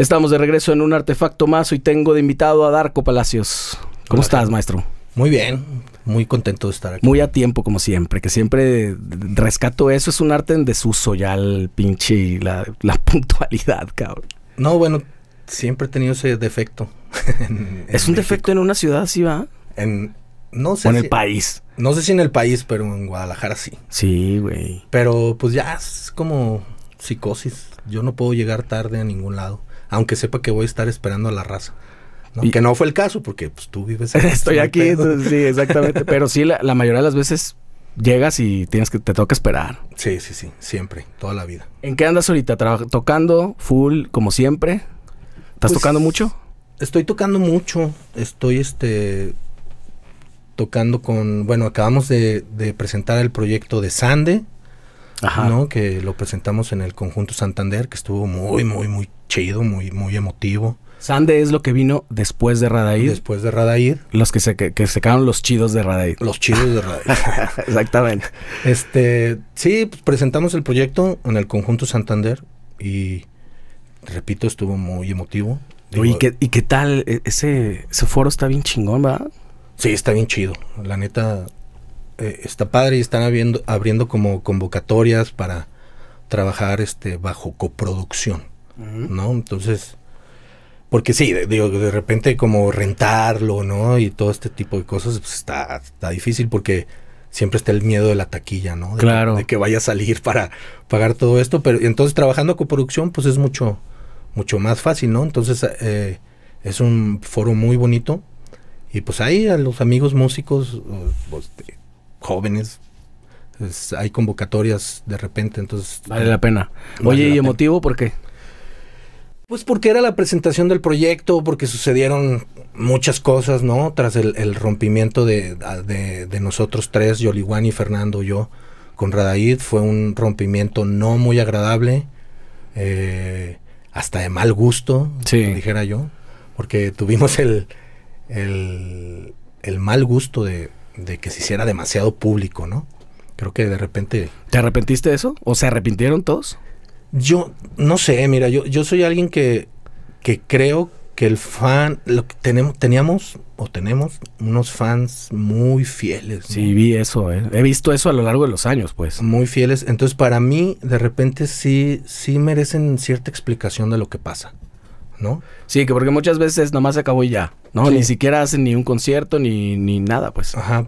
Estamos de regreso en un artefacto más. y tengo de invitado a Darko Palacios. ¿Cómo estás, maestro? Muy bien, muy contento de estar aquí. Muy a tiempo, como siempre, que siempre rescato eso. Es un arte en desuso ya, el pinche, la, la puntualidad, cabrón. No, bueno, siempre he tenido ese defecto. ¿Es un defecto en una ciudad así, va? En, no sé. en el país. No sé si en el país, pero en Guadalajara sí. Sí, güey. Pero pues ya es como psicosis. Yo no puedo llegar tarde a ningún lado aunque sepa que voy a estar esperando a la raza. Y, que no fue el caso, porque pues, tú vives Estoy aquí, sí, exactamente. Pero sí, la, mayoría de las veces llegas y tienes que te toca esperar. Sí, sí, sí, siempre, toda la vida. ¿En qué andas ahorita? ¿Tocando full como siempre? ¿Estás pues, tocando mucho? Estoy tocando mucho, estoy este tocando con, bueno, acabamos de presentar el proyecto de Sande, que lo presentamos en el conjunto Santander, que estuvo muy, muy, muy chido, muy, muy emotivo. Sande es lo que vino después de Radair. Después de Radair. Los que se, que, se quedaron los chidos de Radair. Los chidos de Radair. Exactamente. Este, sí, pues presentamos el proyecto en el conjunto Santander y, repito, estuvo muy emotivo. ¿Y, qué, ¿Y qué tal? E, ese, ese foro está bien chingón, ¿verdad? Sí, está bien chido. La neta, eh, está padre y están abriendo, abriendo como convocatorias para trabajar este bajo coproducción, ¿no? Entonces, porque sí, de, de, repente como rentarlo, ¿no? Y todo este tipo de cosas pues, está, difícil porque siempre está el miedo de la taquilla, ¿no? De, claro. que vaya a salir para pagar todo esto, pero entonces trabajando coproducción pues es mucho, mucho más fácil, ¿no? Entonces eh, es un foro muy bonito y pues ahí a los amigos músicos pues, jóvenes. hay convocatorias de repente, entonces... Vale la pena. Oye, ¿y emotivo por qué? Pues porque era la presentación del proyecto, porque sucedieron muchas cosas, ¿no? Tras el, rompimiento de, nosotros tres, Yoliwan y Fernando, yo, con Radaid, fue un rompimiento no muy agradable, eh, hasta de mal gusto, dijera yo, porque tuvimos el, el mal gusto de de que se hiciera demasiado público, ¿no? Creo que de repente... ¿Te arrepentiste de eso? ¿O se arrepintieron todos? Yo no sé, mira, yo, yo soy alguien que, que creo que el fan, lo que tenemos, teníamos o tenemos unos fans muy fieles. Sí, vi eso, ¿eh? he visto eso a lo largo de los años, pues. Muy fieles, entonces para mí de repente sí, sí merecen cierta explicación de lo que pasa. ¿no? Sí, que porque muchas veces nomás se acabó y ya, ¿no? Ni siquiera hacen ni un concierto ni, ni nada, pues. Ajá.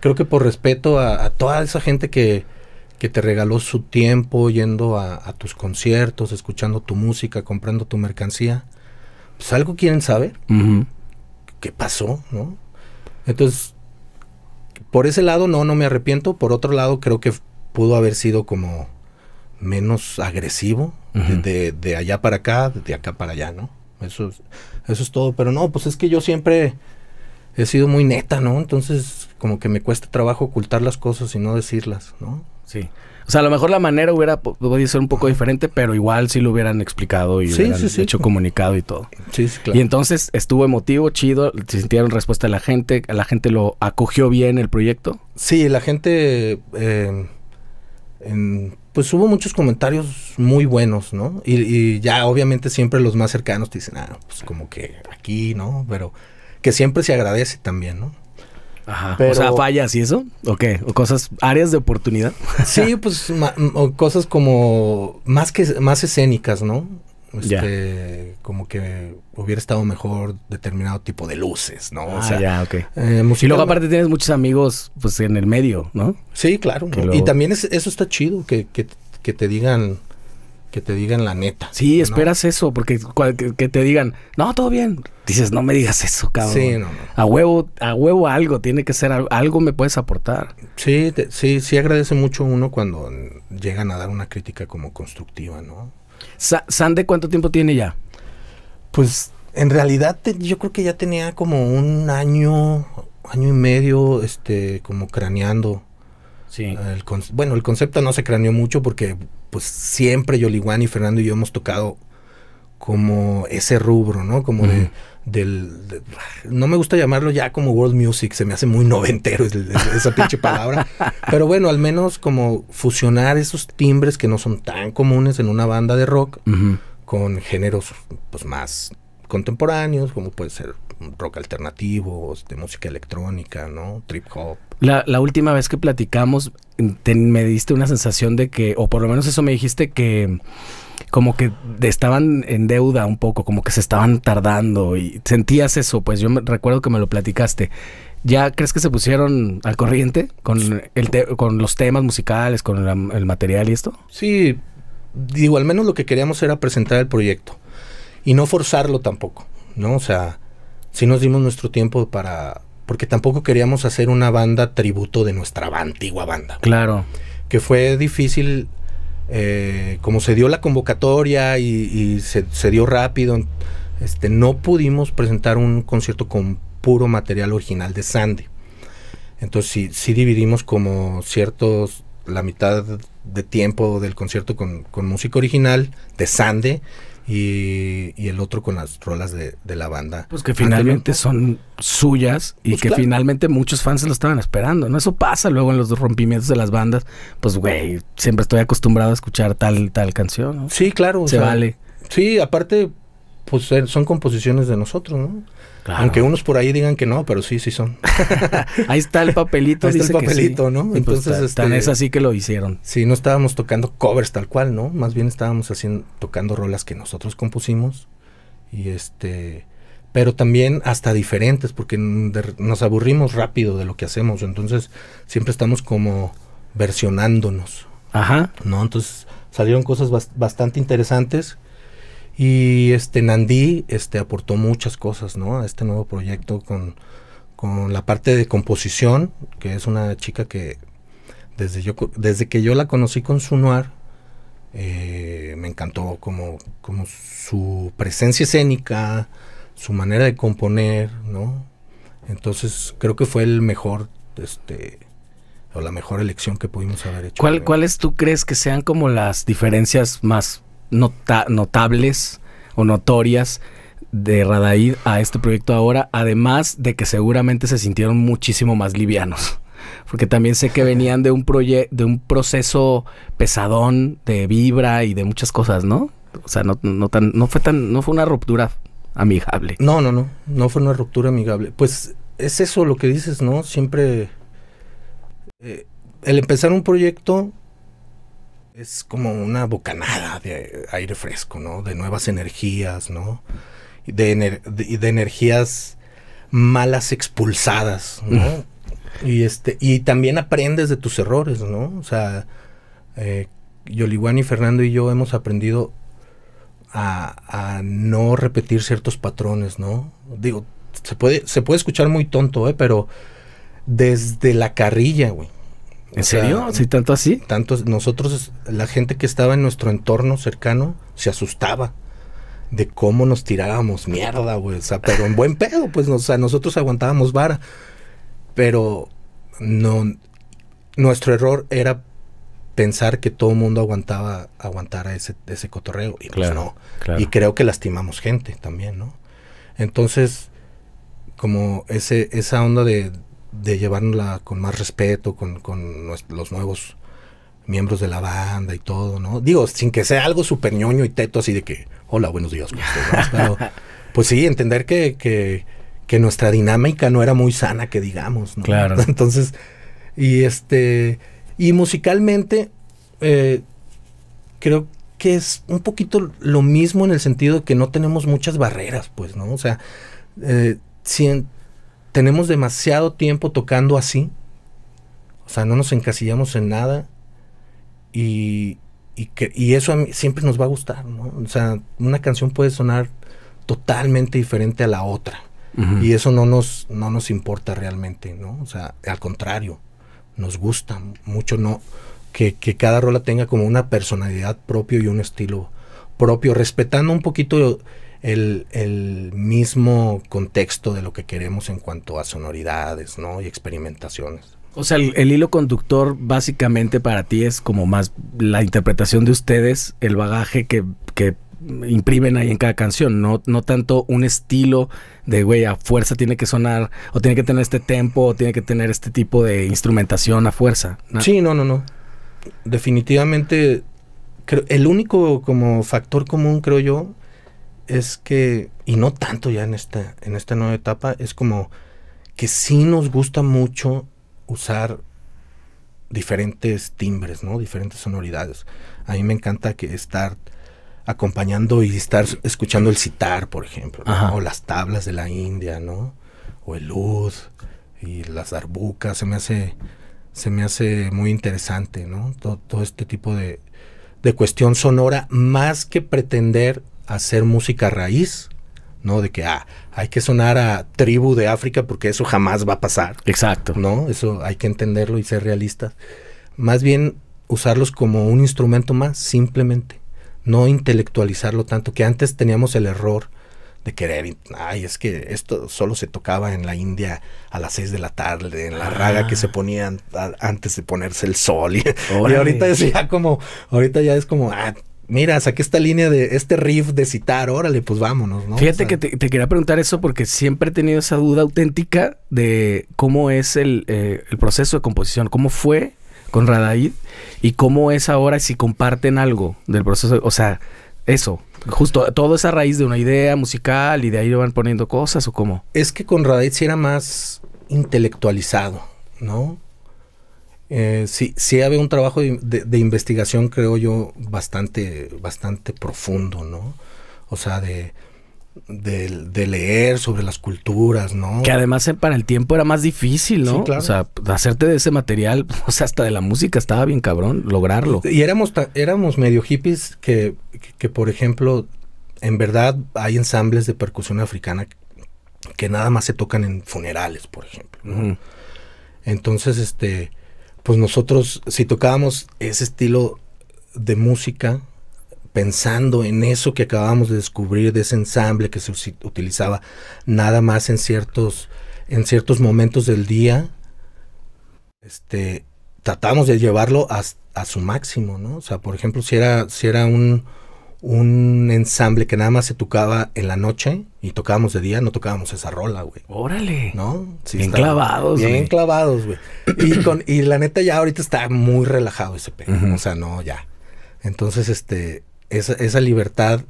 Creo que por respeto a, toda esa gente que, que te regaló su tiempo yendo a, tus conciertos, escuchando tu música, comprando tu mercancía, pues algo quieren saber. ¿Qué pasó? ¿No? Entonces, por ese lado no, no me arrepiento. Por otro lado, creo que pudo haber sido como menos agresivo de, allá para acá, de acá para allá, ¿no? Eso es, eso es todo. Pero no, pues es que yo siempre he sido muy neta, ¿no? Entonces, como que me cuesta trabajo ocultar las cosas y no decirlas, ¿no? Sí. O sea, a lo mejor la manera hubiera podido ser un poco diferente, pero igual sí lo hubieran explicado y hubieran hecho comunicado y todo. Sí, sí, claro. Y entonces estuvo emotivo, chido, sintieron respuesta de la gente, la gente lo acogió bien el proyecto. Sí, la gente eh, pues hubo muchos comentarios muy buenos, ¿no? Y, ya obviamente siempre los más cercanos te dicen, ah, pues como que aquí, ¿no? Pero que siempre se agradece también, ¿no? Ajá. o sea, fallas y eso, ¿o qué? ¿O cosas, áreas de oportunidad? sí, pues cosas como más que más escénicas, ¿no? Este, como que hubiera estado mejor determinado tipo de luces, ¿no? O ah, sea, ya, okay. Eh, y luego aparte tienes muchos amigos pues en el medio, ¿no? Sí, claro. Y también eso está chido, que, te digan que te digan la neta. Sí, esperas eso, porque que, te digan, no, todo bien. Dices, no me digas eso, cabrón. Sí, no, A huevo, a huevo algo, tiene que ser algo, me puedes aportar. Sí, sí, sí agradece mucho uno cuando llegan a dar una crítica como constructiva, ¿no? ¿Sande cuánto tiempo tiene ya? Pues en realidad yo creo que ya tenía como un año, año y medio, este, como craneando. Sí. bueno, el concepto no se craneó mucho porque pues siempre Yoliwani, y Fernando y yo hemos tocado como ese rubro, ¿no? Como de, del, no me gusta llamarlo ya como world music, se me hace muy noventero esa pinche palabra, pero bueno, al menos como fusionar esos timbres que no son tan comunes en una banda de rock con géneros pues más contemporáneos, como puede ser rock alternativo, de este, música electrónica, ¿no? Trip hop. La, última vez que platicamos me diste una sensación de que, o por lo menos eso me dijiste que como que estaban en deuda un poco, como que se estaban tardando y sentías eso, pues yo me, recuerdo que me lo platicaste. ¿Ya crees que se pusieron al corriente con, el con los temas musicales, con el material y esto? Sí, digo, al menos lo que queríamos era presentar el proyecto y no forzarlo tampoco, ¿no? O sea, si nos dimos nuestro tiempo para... Porque tampoco queríamos hacer una banda tributo de nuestra antigua banda. Claro. Que fue difícil eh, como se dio la convocatoria y, se, dio rápido, este, no pudimos presentar un concierto con puro material original de sande Entonces si dividimos como ciertos, la mitad de tiempo del concierto con, con música original de Sande y, el otro con las rolas de, la banda. Pues que finalmente son suyas y pues que finalmente muchos fans se lo estaban esperando, ¿no? Eso pasa luego en los rompimientos de las bandas. Pues, güey, siempre estoy acostumbrado a escuchar tal, tal canción, Sí, claro. Se vale. Sí, aparte, pues, eh, son composiciones de nosotros, ¿no? Aunque unos por ahí digan que no, pero sí, sí son. ahí está el papelito. Ahí está el papelito, ¿no? Pues, Entonces, este, es así que lo hicieron. Sí, no estábamos tocando covers tal cual, ¿no? Más bien estábamos haciendo, tocando rolas que nosotros compusimos. Y este, pero también hasta diferentes, porque nos aburrimos rápido de lo que hacemos. Entonces, siempre estamos como versionándonos. Ajá. ¿No? Entonces, salieron cosas bastante interesantes y este Nandí este, aportó muchas cosas ¿no? a este nuevo proyecto con, la parte de composición, que es una chica que desde, yo, desde que yo la conocí con su noir, eh, me encantó como, como su presencia escénica, su manera de componer, ¿no? Entonces creo que fue el mejor, este, o la mejor elección que pudimos haber hecho. ¿Cuál, ¿Cuáles tú crees que sean como las diferencias más notables o notorias de Radaid a este proyecto ahora, además de que seguramente se sintieron muchísimo más livianos. Porque también sé que venían de un de un proceso pesadón de vibra y de muchas cosas, ¿no? O sea, no, tan, no fue tan, no fue una ruptura amigable. No, no, no. No fue una ruptura amigable. Pues es eso lo que dices, ¿no? Siempre. Eh, el empezar un proyecto es como una bocanada de aire fresco, ¿no? De nuevas energías, ¿no? De, de, energías malas expulsadas, ¿no? Mm. y, este, y también aprendes de tus errores, ¿no? O sea, eh, Fernando y yo hemos aprendido a, no repetir ciertos patrones, ¿no? Digo, se puede, se puede escuchar muy tonto, ¿eh? Pero desde la carrilla, güey. ¿En serio? ¿Sí tanto así? Tantos, nosotros, la gente que estaba en nuestro entorno cercano, se asustaba de cómo nos tirábamos mierda, güey. O sea, pero en buen pedo, pues, o sea, nosotros aguantábamos vara. Pero no, nuestro error era pensar que todo el mundo aguantaba, aguantara ese, ese cotorreo. Y pues no. Y creo que lastimamos gente también, ¿no? Entonces, como ese, esa onda de de llevarla con más respeto, con, los nuevos miembros de la banda y todo, ¿no? Digo, sin que sea algo superñoño ñoño y teto así de que, hola, buenos días, pues sí, entender que, que, nuestra dinámica no era muy sana, que digamos, ¿no? Claro. Entonces, y este, y musicalmente, eh, creo que es un poquito lo mismo en el sentido de que no tenemos muchas barreras, pues, ¿no? O sea, eh, si tenemos demasiado tiempo tocando así. O sea, no nos encasillamos en nada. Y, que, y eso a mí siempre nos va a gustar, ¿no? O sea, una canción puede sonar totalmente diferente a la otra. Y eso no nos, no nos importa realmente, ¿no? O sea, al contrario, nos gusta mucho no que, que cada rola tenga como una personalidad propia y un estilo propio, respetando un poquito el, mismo contexto de lo que queremos en cuanto a sonoridades ¿no? y experimentaciones. O sea, el, hilo conductor básicamente para ti es como más la interpretación de ustedes, el bagaje que, que imprimen ahí en cada canción, no, no tanto un estilo de, güey, a fuerza tiene que sonar, o tiene que tener este tempo, o tiene que tener este tipo de instrumentación a fuerza. Sí, no, no, no. Definitivamente, creo, el único como factor común, creo yo, es que, y no tanto ya en esta, en esta nueva etapa, es como que sí nos gusta mucho usar diferentes timbres, ¿no? Diferentes sonoridades. A mí me encanta que estar acompañando y estar escuchando el citar por ejemplo, o las tablas de la India, ¿no? O el luz y las darbucas, se me hace se me hace muy interesante, ¿no? Todo, este tipo de, de, cuestión sonora, más que pretender hacer música raíz, ¿no? De que, ah, hay que sonar a tribu de África porque eso jamás va a pasar. Exacto. ¿No? Eso hay que entenderlo y ser realistas. Más bien usarlos como un instrumento más, simplemente. No intelectualizarlo tanto, que antes teníamos el error de querer, ay, es que esto solo se tocaba en la India a las 6 de la tarde, en la raga que se ah. ponían antes de ponerse el sol. Y, ahorita es ya como, ahorita ya es como, ah, mira, saqué esta línea de este riff de citar, órale, pues vámonos, ¿no? Fíjate que te, quería preguntar eso porque siempre he tenido esa duda auténtica de cómo es el, eh, proceso de composición, cómo fue con Radaid y cómo es ahora si comparten algo del proceso, o sea, eso, justo todo es a raíz de una idea musical y de ahí van poniendo cosas o cómo. Es que con Radaid sí era más intelectualizado, ¿no? Eh, sí, sí había un trabajo de, investigación, creo yo, bastante, bastante profundo, ¿no? O sea, de, de, leer sobre las culturas, ¿no? Que además eh, para el tiempo era más difícil, ¿no? Sí, claro. O sea, hacerte de ese material, o sea, hasta de la música estaba bien cabrón, lograrlo. Y éramos, éramos medio hippies que, que, por ejemplo, en verdad hay ensambles de percusión africana que nada más se tocan en funerales, por ejemplo. ¿no? Entonces, este, pues nosotros, si tocábamos ese estilo de música, pensando en eso que acabamos de descubrir, de ese ensamble que se utilizaba nada más en ciertos, en ciertos momentos del día, este, tratamos de llevarlo a, a su máximo, ¿no? O sea, por ejemplo, si era, si era un, un ensamble que nada más se tocaba en la noche y tocábamos de día, no tocábamos esa rola, güey. Órale. ¿No? bien clavados, Bien güey. güey. Y, con, y la neta ya ahorita está muy relajado ese pedo. O sea, no, ya. Entonces, este, esa, esa libertad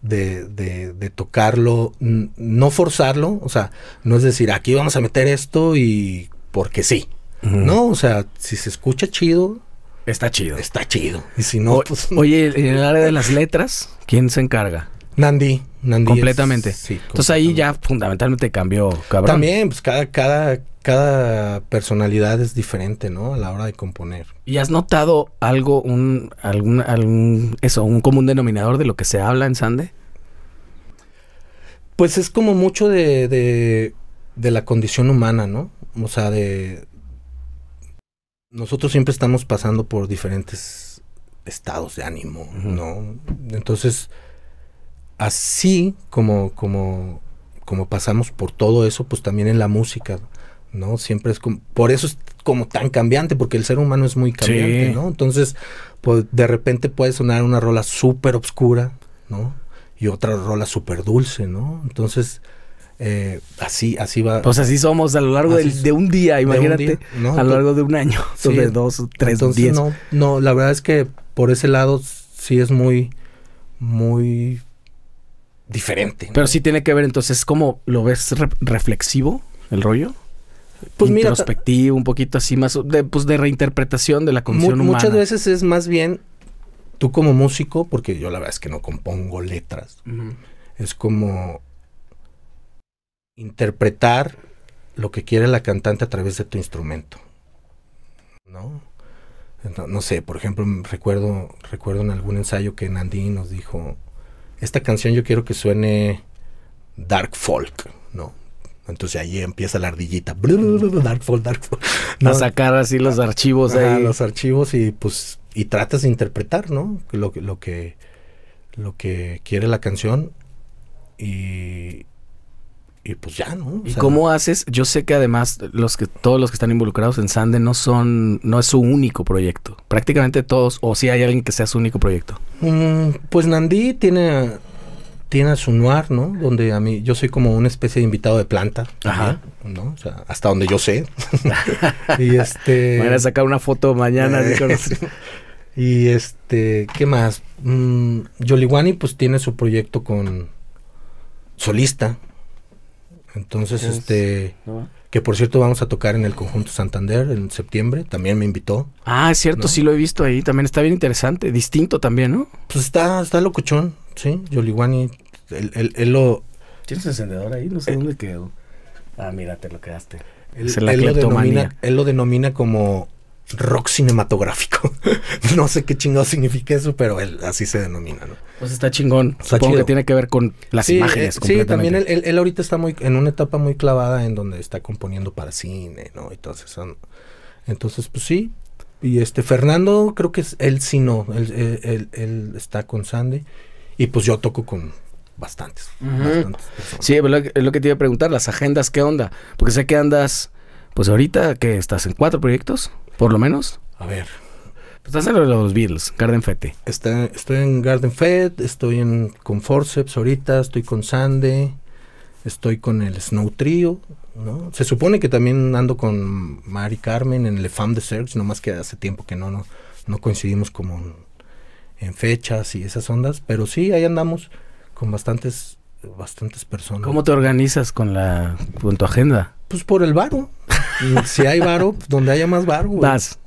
de, de, tocarlo, no forzarlo, o sea, no es decir, aquí vamos a meter esto y porque sí. No, o sea, si se escucha chido, Está chido. Está chido. Y si no, pues, Oye, en el área de las letras, ¿quién se encarga? Nandi. Nandi completamente. sí, Entonces ahí ya fundamentalmente cambió, cabrón. También, pues cada, cada, cada personalidad es diferente, ¿no? A la hora de componer. ¿Y has notado algo, un, algún, algún, eso, un común denominador de lo que se habla en Sande? Pues es como mucho de, de la condición humana, ¿no? O sea, de, nosotros siempre estamos pasando por diferentes estados de ánimo, ¿no? Entonces, así como, como, como pasamos por todo eso, pues también en la música, ¿no? Siempre es como, por eso es como tan cambiante, porque el ser humano es muy cambiante, ¿no? Entonces, pues de repente puede sonar una rola súper obscura, ¿no? Y otra rola súper dulce, ¿no? Entonces, eh, así, así va. Pues así somos a lo largo de un día, imagínate, a lo largo de un año, sobre de dos, tres, Entonces, diez. No, la verdad es que por ese lado sí es muy, muy diferente. Pero sí tiene que ver, entonces, ¿cómo lo ves reflexivo el rollo? Pues Introspectivo, un poquito así más de, pues de reinterpretación de la condición humana. Muchas veces es más bien tú como músico, porque yo la verdad es que no compongo letras. Es como interpretar lo que quiere la cantante a través de tu instrumento. ¿No? No, sé, por ejemplo, recuerdo, recuerdo en algún ensayo que Nandín nos dijo, esta canción yo quiero que suene dark folk, ¿no? Entonces ahí empieza la ardillita, dark folk, dark folk. ¿no? A sacar así los archivos los archivos y pues y tratas de interpretar, ¿no? Lo, lo que lo que quiere la canción y, y pues ya, ¿no? ¿Y cómo haces? Yo sé que además los que, todos los que están involucrados en Sande no son, no es su único proyecto. Prácticamente todos, o si hay alguien que sea su único proyecto. Mm, pues Nandí tiene, tiene a su noir, ¿no? Donde a mí, yo soy como una especie de invitado de planta. Ajá. ¿No? O sea, hasta donde yo sé. y este. Van a sacar una foto mañana. Eh, y este, ¿qué más? Mm, y pues tiene su proyecto con solista, entonces, este. Que por cierto, vamos a tocar en el Conjunto Santander en septiembre. También me invitó. Ah, es cierto, sí lo he visto ahí. También está bien interesante. Distinto también, ¿no? Pues está, está locuchón, sí. Yoliwani. Él, él, él lo. ¿Tienes encendedor ahí? No sé dónde quedó. Ah, mira, te lo quedaste. Él, lo denomina, él lo denomina como rock cinematográfico. no sé qué chingado significa eso, pero él, así se denomina, ¿no? Pues está chingón. Supongo tiene que ver con las eh, imágenes. sí, también él, ahorita está muy en una etapa muy clavada en donde está componiendo para cine, ¿no? Entonces, entonces pues sí. Y este Fernando, creo que es él sí no, él, está con Sandy. Y pues yo toco con, bastantes. sí, es lo, es lo que te iba a preguntar, las agendas, ¿qué onda? Porque sé que andas, pues ahorita que estás en cuatro proyectos. Por lo menos. A ver. estás pues en los Beatles, Garden Fete. estoy en Garden Fete, estoy en, con Forceps ahorita, estoy con Sande, estoy con el Snow Trio. ¿no? Se supone que también ando con Mari Carmen en el Fam de Search, nomás que hace tiempo que no, no, coincidimos como en, fechas y esas ondas, pero sí, ahí andamos con bastantes, bastantes personas. ¿Cómo te organizas con la, con tu agenda? Pues por el varo. si hay varo, pues, donde haya más varo. Más,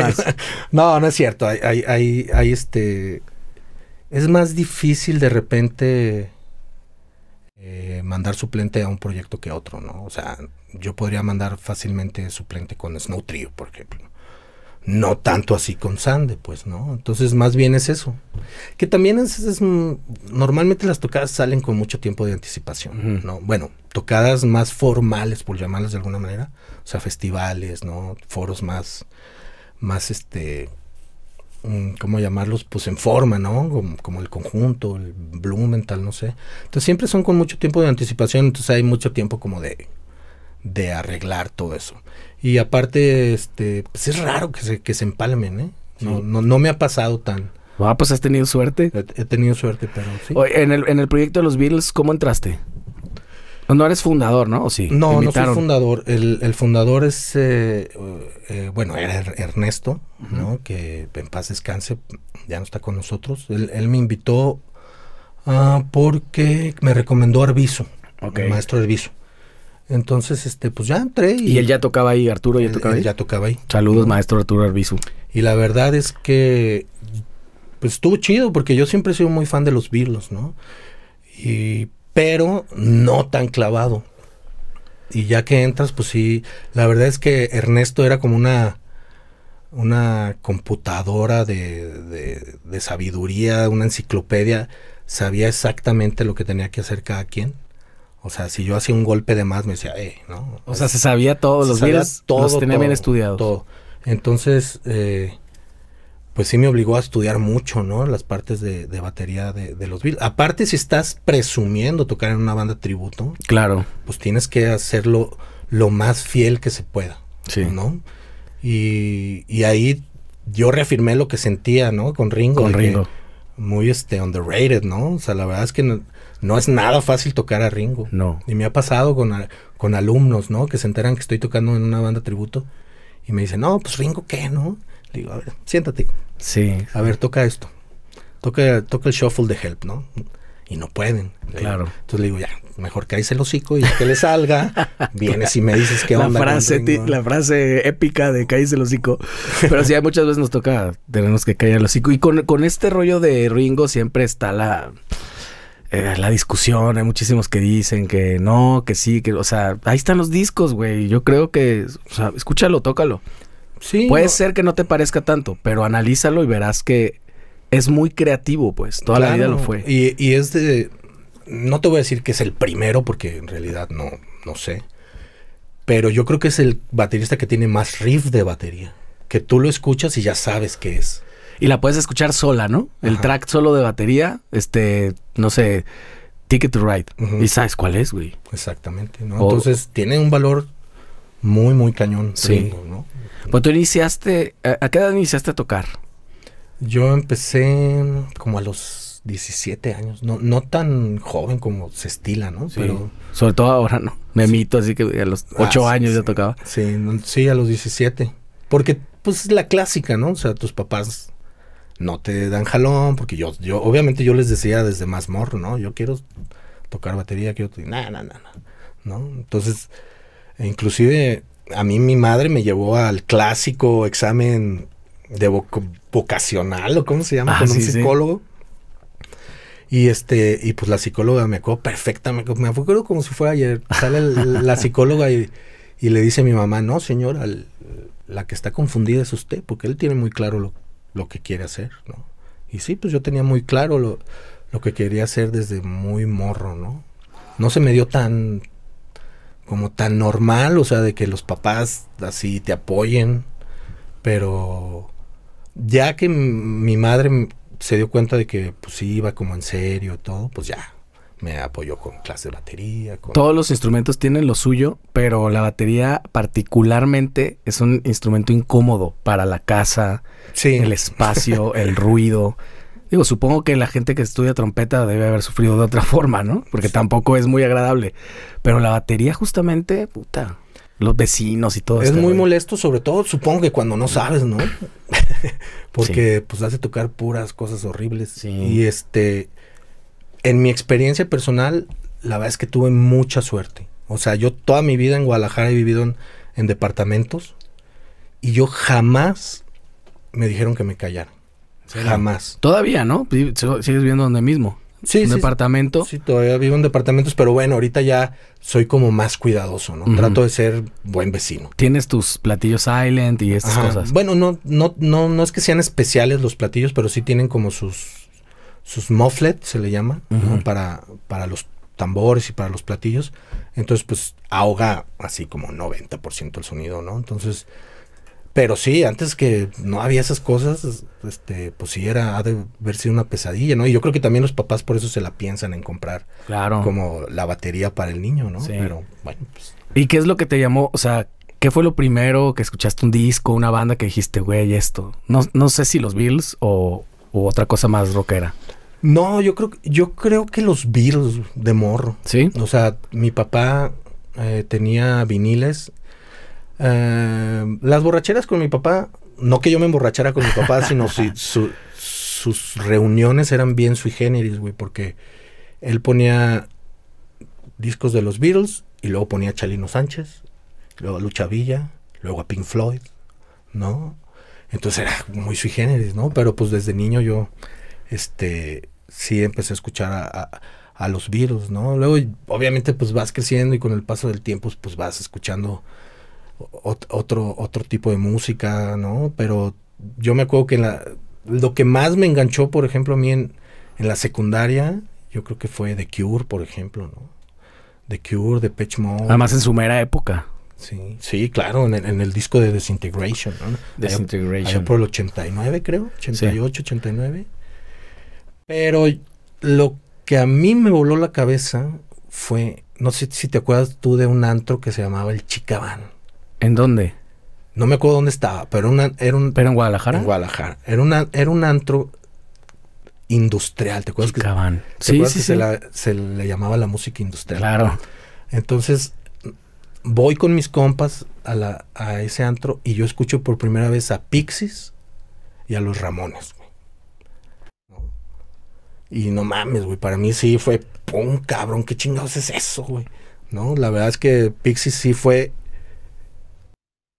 No, no es cierto. Hay, hay, hay, este. Es más difícil de repente eh, mandar suplente a un proyecto que a otro, ¿no? O sea, yo podría mandar fácilmente suplente con Snow Trio, por ejemplo no tanto así con Sande, pues, ¿no? Entonces, más bien es eso. Que también es, mm, normalmente las tocadas salen con mucho tiempo de anticipación, ¿no? Bueno, tocadas más formales, por llamarlas de alguna manera, o sea, festivales, ¿no? Foros más, más este, mm, ¿cómo llamarlos? Pues en forma, ¿no? Como, el conjunto, el tal no sé. Entonces, siempre son con mucho tiempo de anticipación, entonces hay mucho tiempo como de, de arreglar todo eso. Y aparte, este, pues es raro que se, que se empalmen, ¿eh? No, no, no me ha pasado tan. Ah, pues has tenido suerte. He, tenido suerte, pero sí. en, el, en el proyecto de los Beatles, ¿cómo entraste? No eres fundador, ¿no? sí? No, no soy fundador. El, fundador es, eh, eh, bueno, era er-, Ernesto, ¿no? Que en paz descanse, ya no está con nosotros. Él, él me invitó ah, porque me recomendó Arviso el maestro Arviso entonces, este, pues ya entré. Y, él ya tocaba ahí, Arturo ya tocaba Ya tocaba ahí. Saludos, maestro Arturo Arbizu. Y la verdad es que, pues estuvo chido, porque yo siempre he sido muy fan de los virlos, ¿no? Y, pero no tan clavado. Y ya que entras, pues sí, la verdad es que Ernesto era como una, una computadora de, de sabiduría, una enciclopedia. Sabía exactamente lo que tenía que hacer cada quien o sea, si yo hacía un golpe de más, me decía, eh, ¿no? O sea, se sabía todo. los sabía días, todo, tenía bien estudiado Todo. Entonces, eh, pues sí me obligó a estudiar mucho, ¿no? Las partes de, batería de, los Bills. Aparte, si estás presumiendo tocar en una banda tributo, claro, pues tienes que hacerlo lo más fiel que se pueda, sí. ¿no? Y, y ahí yo reafirmé lo que sentía, ¿no? Con Ringo. Con Ringo. Muy este underrated, ¿no? O sea, la verdad es que no, no es nada fácil tocar a Ringo. No. Y me ha pasado con, con alumnos, ¿no? Que se enteran que estoy tocando en una banda tributo y me dicen, no, pues Ringo, ¿qué, no? Le digo, a ver, siéntate. Sí. A ver, toca esto. Toca, toca el shuffle de Help, ¿no? Y no pueden. Claro. Entonces le digo, ya, mejor que el hocico y que le salga. Vienes y me dices qué onda. La frase, la frase épica de caíse el hocico. Pero sí, muchas veces nos toca tenemos que callar el hocico. Y con, con este rollo de Ringo siempre está la eh, la discusión, hay muchísimos que dicen que no, que sí, que, o sea, ahí están los discos, güey. Yo creo que, o sea, escúchalo, tócalo. Sí. Puede ser que no te parezca tanto, pero analízalo y verás que es muy creativo, pues. Toda la vida lo fue. Y, y, es de. No te voy a decir que es el primero, porque en realidad no, no sé. Pero yo creo que es el baterista que tiene más riff de batería. Que tú lo escuchas y ya sabes qué es y la puedes escuchar sola, ¿no? El track solo de batería, este, no sé, Ticket to Ride. Y sabes cuál es, güey. Exactamente, ¿no? Entonces tiene un valor muy, muy cañón. Sí. Pues tú iniciaste, ¿a, qué edad iniciaste a tocar? Yo empecé como a los 17 años, no, no tan joven como se estila, ¿no? Sí. Pero, Sobre todo ahora, ¿no? Me mito, así que a los 8 ah, años ya tocaba. Sí, sí, a los 17. Porque, pues, es la clásica, ¿no? O sea, tus papás no te dan jalón, porque yo, yo, obviamente yo les decía desde más morro, ¿no? Yo quiero tocar batería, quiero, no, no, no, no, Entonces, e inclusive a mí mi madre me llevó al clásico examen de vocacional, o cómo se llama, ah, con un psicólogo. Y este, y pues la psicóloga me acuerdo perfectamente, me acuerdo como si fuera ayer. Sale la psicóloga y, le dice a mi mamá, no señora, la que está confundida es usted, porque él tiene muy claro lo, que lo que quiere hacer, ¿no? Y sí, pues yo tenía muy claro lo, que quería hacer desde muy morro, ¿no? No se me dio tan como tan normal, o sea, de que los papás así te apoyen, pero ya que mi madre se dio cuenta de que pues iba como en serio y todo, pues ya, me apoyó con clase de batería. Todos los instrumentos tienen lo suyo, pero la batería particularmente es un instrumento incómodo para la casa, sí. el espacio, el ruido. Digo, supongo que la gente que estudia trompeta debe haber sufrido de otra forma, ¿no? Porque tampoco es muy agradable. Pero la batería justamente, puta, los vecinos y todo. Es este muy molesto, sobre todo supongo que cuando no sabes, ¿no? Porque pues hace tocar puras cosas horribles. Y este, en mi experiencia personal, la verdad es que tuve mucha suerte. O sea, yo toda mi vida en Guadalajara he vivido en, departamentos y yo jamás me dijeron que me callara. Jamás. Todavía, ¿no? Pues, sigues viendo donde mismo. Sí, un departamento. Sí, todavía vivo en departamentos, pero bueno, ahorita ya soy como más cuidadoso, ¿no? Trato de ser buen vecino. Tienes tus platillos silent y estas cosas. Bueno, no, no, no, no es que sean especiales los platillos, pero sí tienen como sus sus mufflets, se le llama, para, para los tambores y para los platillos. Entonces, pues ahoga así como 90% el sonido, ¿no? Entonces, pero sí, antes que no había esas cosas, este, pues sí era, ha de haber sido una pesadilla, ¿no? Y yo creo que también los papás por eso se la piensan en comprar. Claro. Como la batería para el niño, ¿no? Sí. Pero bueno, pues ¿Y qué es lo que te llamó? O sea, ¿qué fue lo primero que escuchaste un disco, una banda que dijiste, güey, esto? No, no sé si los Bills o otra cosa más rockera. No, yo creo, yo creo que los Beatles de morro. Sí. O sea, mi papá eh, tenía viniles. Eh, las borracheras con mi papá, no que yo me emborrachara con mi papá, sino si, sus reuniones eran bien sui generis, güey, porque él ponía discos de los Beatles y luego ponía a Chalino Sánchez, luego a Lucha Villa, luego a Pink Floyd, ¿no? Entonces era muy sui generis, ¿no? Pero pues desde niño yo, este, sí empecé a escuchar a, los virus, ¿no? Luego, obviamente, pues vas creciendo y con el paso del tiempo, pues vas escuchando otro, otro tipo de música, ¿no? Pero yo me acuerdo que la, lo que más me enganchó, por ejemplo, a mí en, la secundaria, yo creo que fue The Cure, por ejemplo, ¿no? The Cure, The Pitch Mode. Además en su mera época. Sí, sí, claro, en el, disco de Desintegration, ¿no? Desintegration. por el 89, creo, 88, 89. Pero lo que a mí me voló la cabeza fue, no sé si te acuerdas tú de un antro que se llamaba el Chicabán. ¿En dónde? No me acuerdo dónde estaba, pero era un... ¿Pero en Guadalajara? En Guadalajara. Era, era un antro industrial, ¿te acuerdas? Chicabán. sí, sí, sí. Se, le llamaba la música industrial. Claro. Entonces, voy con mis compas a, a ese antro y yo escucho por primera vez a Pixies y a los Ramones. Y no mames, güey, para mí sí fue, ¡pum, cabrón! ¿Qué chingados es eso, güey? ¿No? La verdad es que Pixie sí fue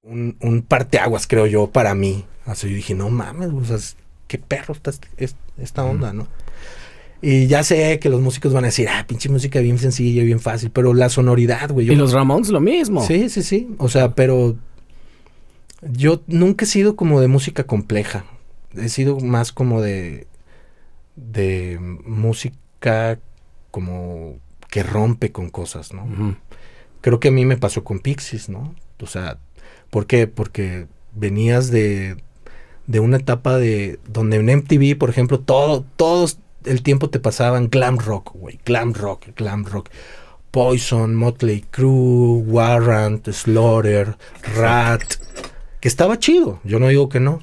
un, parteaguas, creo yo, para mí. Así yo dije, no mames, güey, qué perro está este, esta onda, ¿no? Y ya sé que los músicos van a decir, ah, pinche música bien sencilla, y bien fácil, pero la sonoridad, güey. Y los Ramones lo mismo. Sí, sí, sí. O sea, pero yo nunca he sido como de música compleja. He sido más como de de música como que rompe con cosas, ¿no? Creo que a mí me pasó con Pixies, ¿no? O sea, ¿por qué? Porque venías de, una etapa de donde en MTV, por ejemplo, todo, todos el tiempo te pasaban glam rock, güey, glam rock, glam rock. Poison, Motley Crue, Warrant, Slaughter, Rat, que estaba chido, yo no digo que no.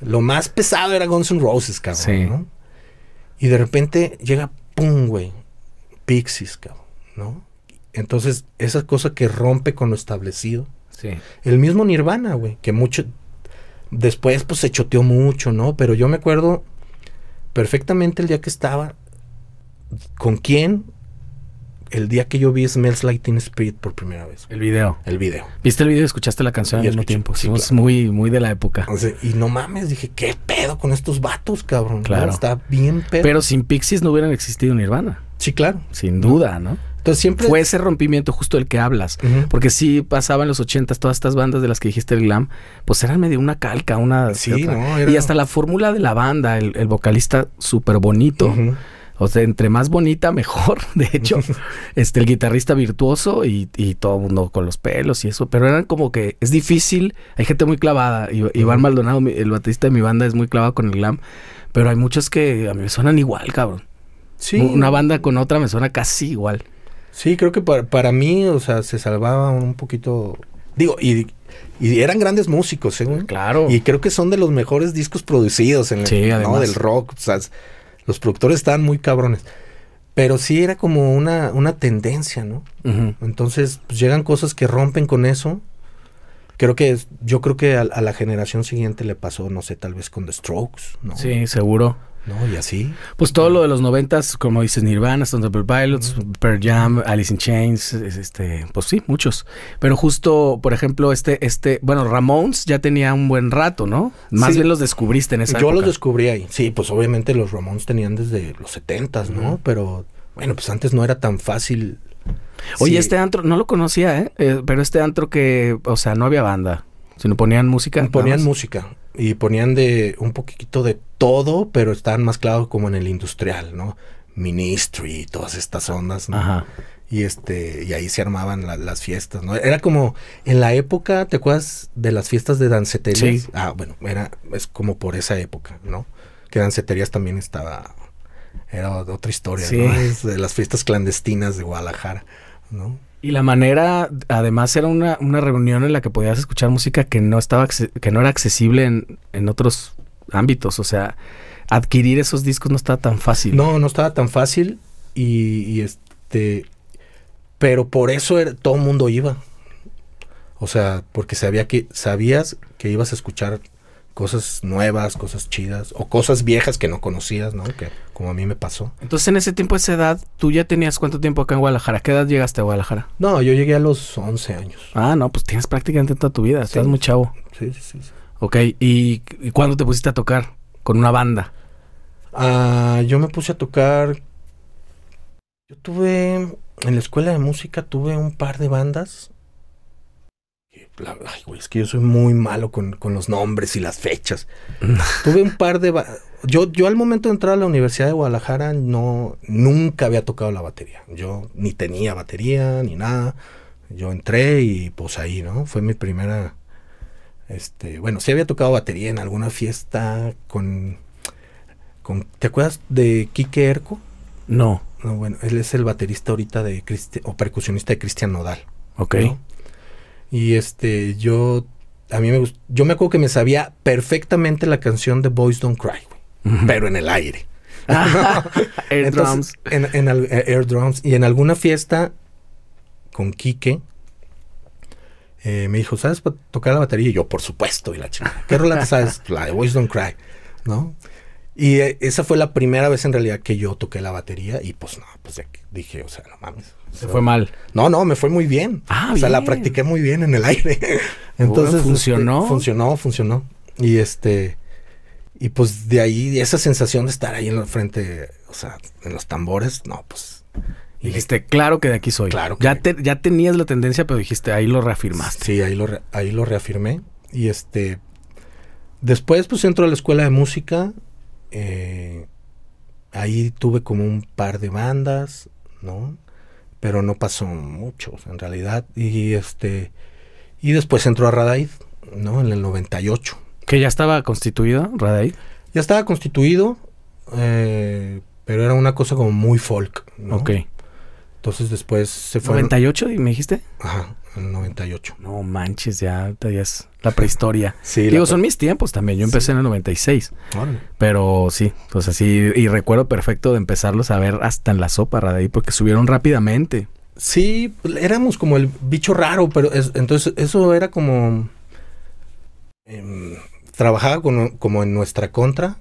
Lo más pesado era Guns N' Roses, cabrón, ¿no? Y de repente llega, ¡pum, güey! Pixis, cabrón, ¿no? Entonces, esa cosa que rompe con lo establecido. Sí. El mismo Nirvana, güey, que mucho... Después, pues, se choteó mucho, ¿no? Pero yo me acuerdo perfectamente el día que estaba, con quién el día que yo vi Smells Like Teen Spirit por primera vez. El video. El video. ¿Viste el video y escuchaste la canción al mismo tiempo? Sí, muy, muy de la época. y no mames, dije, ¿qué pedo con estos vatos, cabrón? Claro. Está bien pedo. Pero sin Pixies no hubieran existido Nirvana. Sí, claro. Sin duda, ¿no? Entonces siempre... Fue ese rompimiento justo el que hablas. Porque sí pasaba en los ochentas todas estas bandas de las que dijiste el glam, pues eran medio una calca, una... Sí, no, Y hasta la fórmula de la banda, el, vocalista súper bonito. O sea, entre más bonita, mejor. De hecho, este, el guitarrista virtuoso y, todo mundo con los pelos y eso. Pero eran como que es difícil. Hay gente muy clavada. y Iván Maldonado, el baterista de mi banda, es muy clavado con el glam. Pero hay muchos que a mí me suenan igual, cabrón. Sí. Una banda con otra me suena casi igual. Sí, creo que para, mí, o sea, se salvaba un poquito. Digo, y, eran grandes músicos, ¿eh? Claro. Y creo que son de los mejores discos producidos en el, ¿no? del rock. O sea, los productores estaban muy cabrones. Pero sí era como una, una tendencia, ¿no? Entonces, pues llegan cosas que rompen con eso. Creo que yo creo que a, a, la generación siguiente le pasó, no sé, tal vez con The Strokes, ¿no? Sí, seguro. No, y así. Pues todo lo de los noventas, como dices, Nirvana, Stone Temple Pilots, Pearl Jam, Alice in Chains, este, pues sí, muchos. Pero justo, por ejemplo, este, este, bueno, Ramones ya tenía un buen rato, ¿no? Más bien los descubriste en esa Yo los descubrí ahí. Sí, pues obviamente los Ramones tenían desde los setentas, ¿no? Pero bueno, pues antes no era tan fácil. Oye, este antro, no lo conocía, ¿eh? ¿eh? Pero este antro que, o sea, no había banda, sino ponían música. Ponían música y ponían de un poquito de todo, pero están más claro como en el industrial, ¿no? Ministry y todas estas ondas, ¿no? Ajá. Y, este, y ahí se armaban las fiestas, ¿no? Era como en la época, ¿te acuerdas de las fiestas de danceterías? Ah, bueno, era, es como por esa época, ¿no? Que danceterías también estaba, era otra historia, ¿no? de las fiestas clandestinas de Guadalajara, ¿no? Y la manera, además era una, una reunión en la que podías escuchar música que no estaba que no era accesible en, en otros ámbitos. O sea, adquirir esos discos no estaba tan fácil. No, no estaba tan fácil y, este... Pero por eso todo el mundo iba. O sea, porque sabía que, sabías que ibas a escuchar cosas nuevas, cosas chidas, o cosas viejas que no conocías, ¿no? Que como a mí me pasó. Entonces, en ese tiempo, esa edad, ¿tú ya tenías cuánto tiempo acá en Guadalajara? ¿Qué edad llegaste a Guadalajara? No, yo llegué a los 11 años. Ah, no, pues tienes prácticamente toda tu vida, estás muy chavo. Sí, sí, sí. Ok, ¿y cuándo te pusiste a tocar con una banda? Ah, yo me puse a tocar... Yo tuve... En la escuela de música tuve un par de bandas. Ay, güey, es que yo soy muy malo con, con los nombres y las fechas. tuve un par de... Yo, yo al momento de entrar a la Universidad de Guadalajara no, nunca había tocado la batería. Yo ni tenía batería ni nada. Yo entré y pues ahí, ¿no? Fue mi primera este, bueno, sí había tocado batería en alguna fiesta con, con ¿te acuerdas de Quique Erco? No. No, bueno, él es el baterista ahorita de o percusionista de Cristian Nodal. Ok. Y este, yo, a mí me gustó, yo me acuerdo que me sabía perfectamente la canción de Boys Don't Cry, pero en el aire. air drums. En, en, eh, air drums. Y en alguna fiesta con Quique, eh, me dijo, ¿sabes tocar la batería? Y yo, por supuesto, y la chica, ¿qué rola sabes? La de Voice Don't Cry, ¿no? Y eh, esa fue la primera vez en realidad que yo toqué la batería y pues no, pues dije, o sea, no mames. ¿Se fue mal? No, no, me fue muy bien. Ah, o sea, la practiqué muy bien en el aire. Entonces. Este, funcionó. funcionó, funcionó. Y este. Y pues de ahí, esa sensación de estar ahí en el frente, o sea, en los tambores, no, pues dijiste, claro que de aquí soy. Claro. ya, ya tenías la tendencia, pero dijiste, ahí lo reafirmaste. Sí, ahí lo, ahí lo reafirmé. Y este. Después, pues entro a la escuela de música. Eh, ahí tuve como un par de bandas, ¿no? Pero no pasó mucho, en realidad. Y este. Y después entró a Radaid, ¿no? En el 98. ¿Que ya estaba constituido, Radaid? Ya estaba constituido, eh, pero era una cosa como muy folk, ¿no? Ok. Entonces después se fue. ¿98 me dijiste? Ajá, en 98. No manches, ya, es la prehistoria. sí, Digo, son mis tiempos también. Yo empecé en el 96. Órale. Pero sí, pues así. Y recuerdo perfecto de empezarlos a ver hasta en la sopa, de ahí, porque subieron rápidamente. Sí, éramos como el bicho raro, pero entonces eso era como. Em, trabajaba como en nuestra contra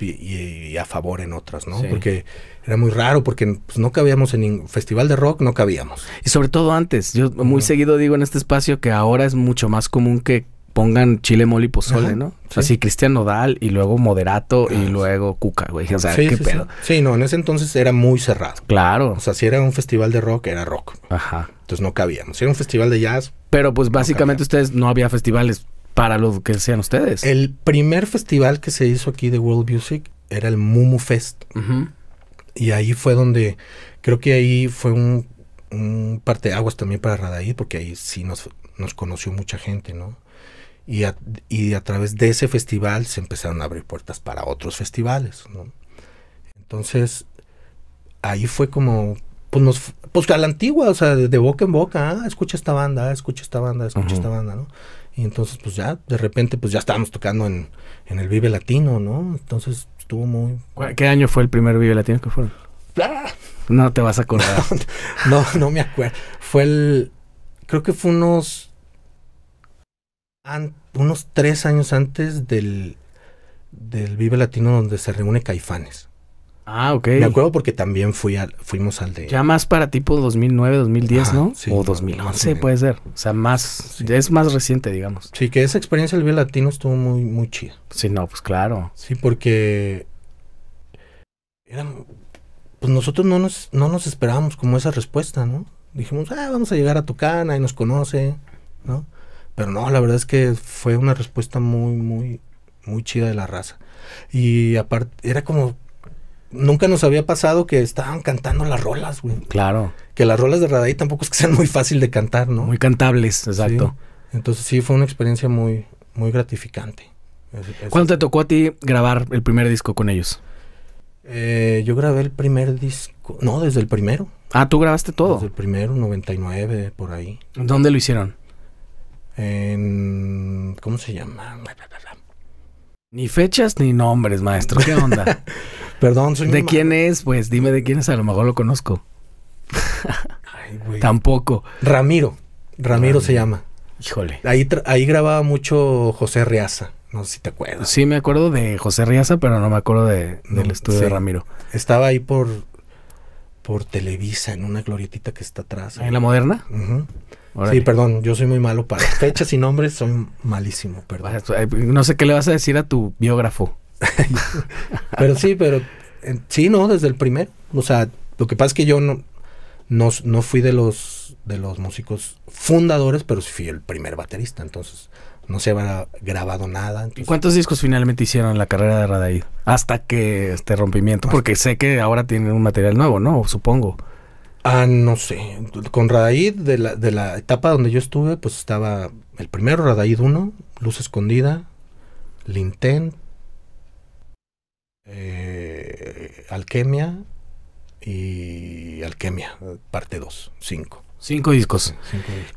y, a favor en otras, ¿no? Sí. Porque era muy raro porque pues, no cabíamos en ningún festival de rock, no cabíamos. Y sobre todo antes, yo muy seguido digo en este espacio que ahora es mucho más común que pongan chile mole y pozole, ¿no? Así Cristian Nodal y luego Moderato y ah, luego Cuca, güey. O sea, sí, qué Sí. no, en ese entonces era muy cerrado. Claro. O sea, si era un festival de rock, era rock. Ajá. Entonces no cabíamos. Si era un festival de jazz. Pero pues básicamente ustedes no había festivales para lo que sean ustedes. El primer festival que se hizo aquí de World Music era el Mumu Fest. Y ahí fue donde, creo que ahí fue un, de aguas también para Radaí, porque ahí sí nos, conoció mucha gente, ¿no? Y a, y a, través de ese festival se empezaron a abrir puertas para otros festivales, ¿no? Entonces, ahí fue como, pues, nos, pues a la antigua, o sea, de, boca en boca, ah, escucha esta banda, escucha esta banda, escucha esta banda, ¿no? Y entonces, pues ya, de repente, pues ya estábamos tocando en, en el Vive Latino, ¿no? Entonces, estuvo muy... ¿Qué año fue el primer Vive Latino que fue? Ah. No te vas a acordar. no, no, me acuerdo. Fue el... Creo que fue unos... unos tres años antes del, del Vive Latino donde se reúne Caifanes. Ah, ok. Me acuerdo porque también fuimos al de... Ya más para tipo 2009, 2010, ¿no? Sí, o 2011 puede ser. O sea, más... Es más reciente, digamos. Sí, que esa experiencia del Vía Latino estuvo muy, muy chida. Sí, no, pues claro. Sí, porque... eran, pues nosotros no nos, no nos esperábamos como esa respuesta, ¿no? Dijimos, ah, vamos a llegar a Tocana y nos conoce, ¿no? Pero no, la verdad es que fue una respuesta muy, muy, muy chida de la raza. Y aparte, era como nunca nos había pasado que estaban cantando las rolas, güey. Claro. Que las rolas de Radaí tampoco es que sean muy fácil de cantar, ¿no? Muy cantables, exacto. Entonces sí, fue una experiencia muy, muy gratificante. ¿Cuándo te tocó a ti grabar el primer disco con ellos? Eh, yo grabé el primer disco, no, desde el primero. Ah, tú grabaste todo. Desde el primero, 99, por ahí. ¿Dónde lo hicieron? En... ¿Cómo se llama? Ni fechas ni nombres, maestro. ¿Qué onda? Perdón, ¿De quién es? Pues dime de quién es, a lo mejor lo conozco. Tampoco. Ramiro. Ramiro se llama. Híjole. Ahí, ahí grababa mucho José Riaza, No sé si te acuerdas. Sí, me acuerdo de José Riaza, pero no me acuerdo de, del estudio de Ramiro. Estaba ahí por, por Televisa, en una glorietita que está atrás. ¿En la moderna? Sí, perdón, yo soy muy malo para fechas y nombres, soy malísimo, perdón. Pues, eh, no sé qué le vas a decir a tu biógrafo. pero sí, pero sí, no, desde el primer O sea, lo que pasa es que yo no, no, fui de los, de los músicos fundadores, pero sí fui el primer baterista. Entonces, no se había grabado nada. ¿Y cuántos discos finalmente hicieron la carrera de Radaid? Hasta que este rompimiento, porque sé que ahora tienen un material nuevo, ¿no? Supongo. Ah, no sé. Con Radaid, de la, de la etapa donde yo estuve, pues estaba el primero, Radaid 1, Luz Escondida, Lintent, eh, Alquemia y Alquemia, parte 2, 5. Cinco discos.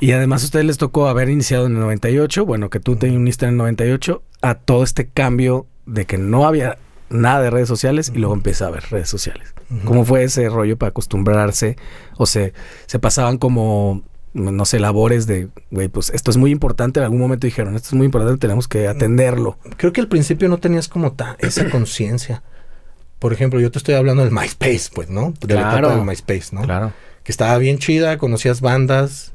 Y además a ustedes les tocó haber iniciado en el 98, bueno, que tú te uniste en el 98, a todo este cambio de que no había nada de redes sociales y luego empieza a haber redes sociales. ¿Cómo fue ese rollo para acostumbrarse? O sea, se pasaban como no sé, labores de, güey, pues esto es muy importante, en algún momento dijeron, esto es muy importante, tenemos que mm. atenderlo. Creo que al principio no tenías como esa conciencia. Por ejemplo, yo te estoy hablando del MySpace, pues, ¿no? De la del MySpace, ¿no? Claro. Que estaba bien chida, conocías bandas,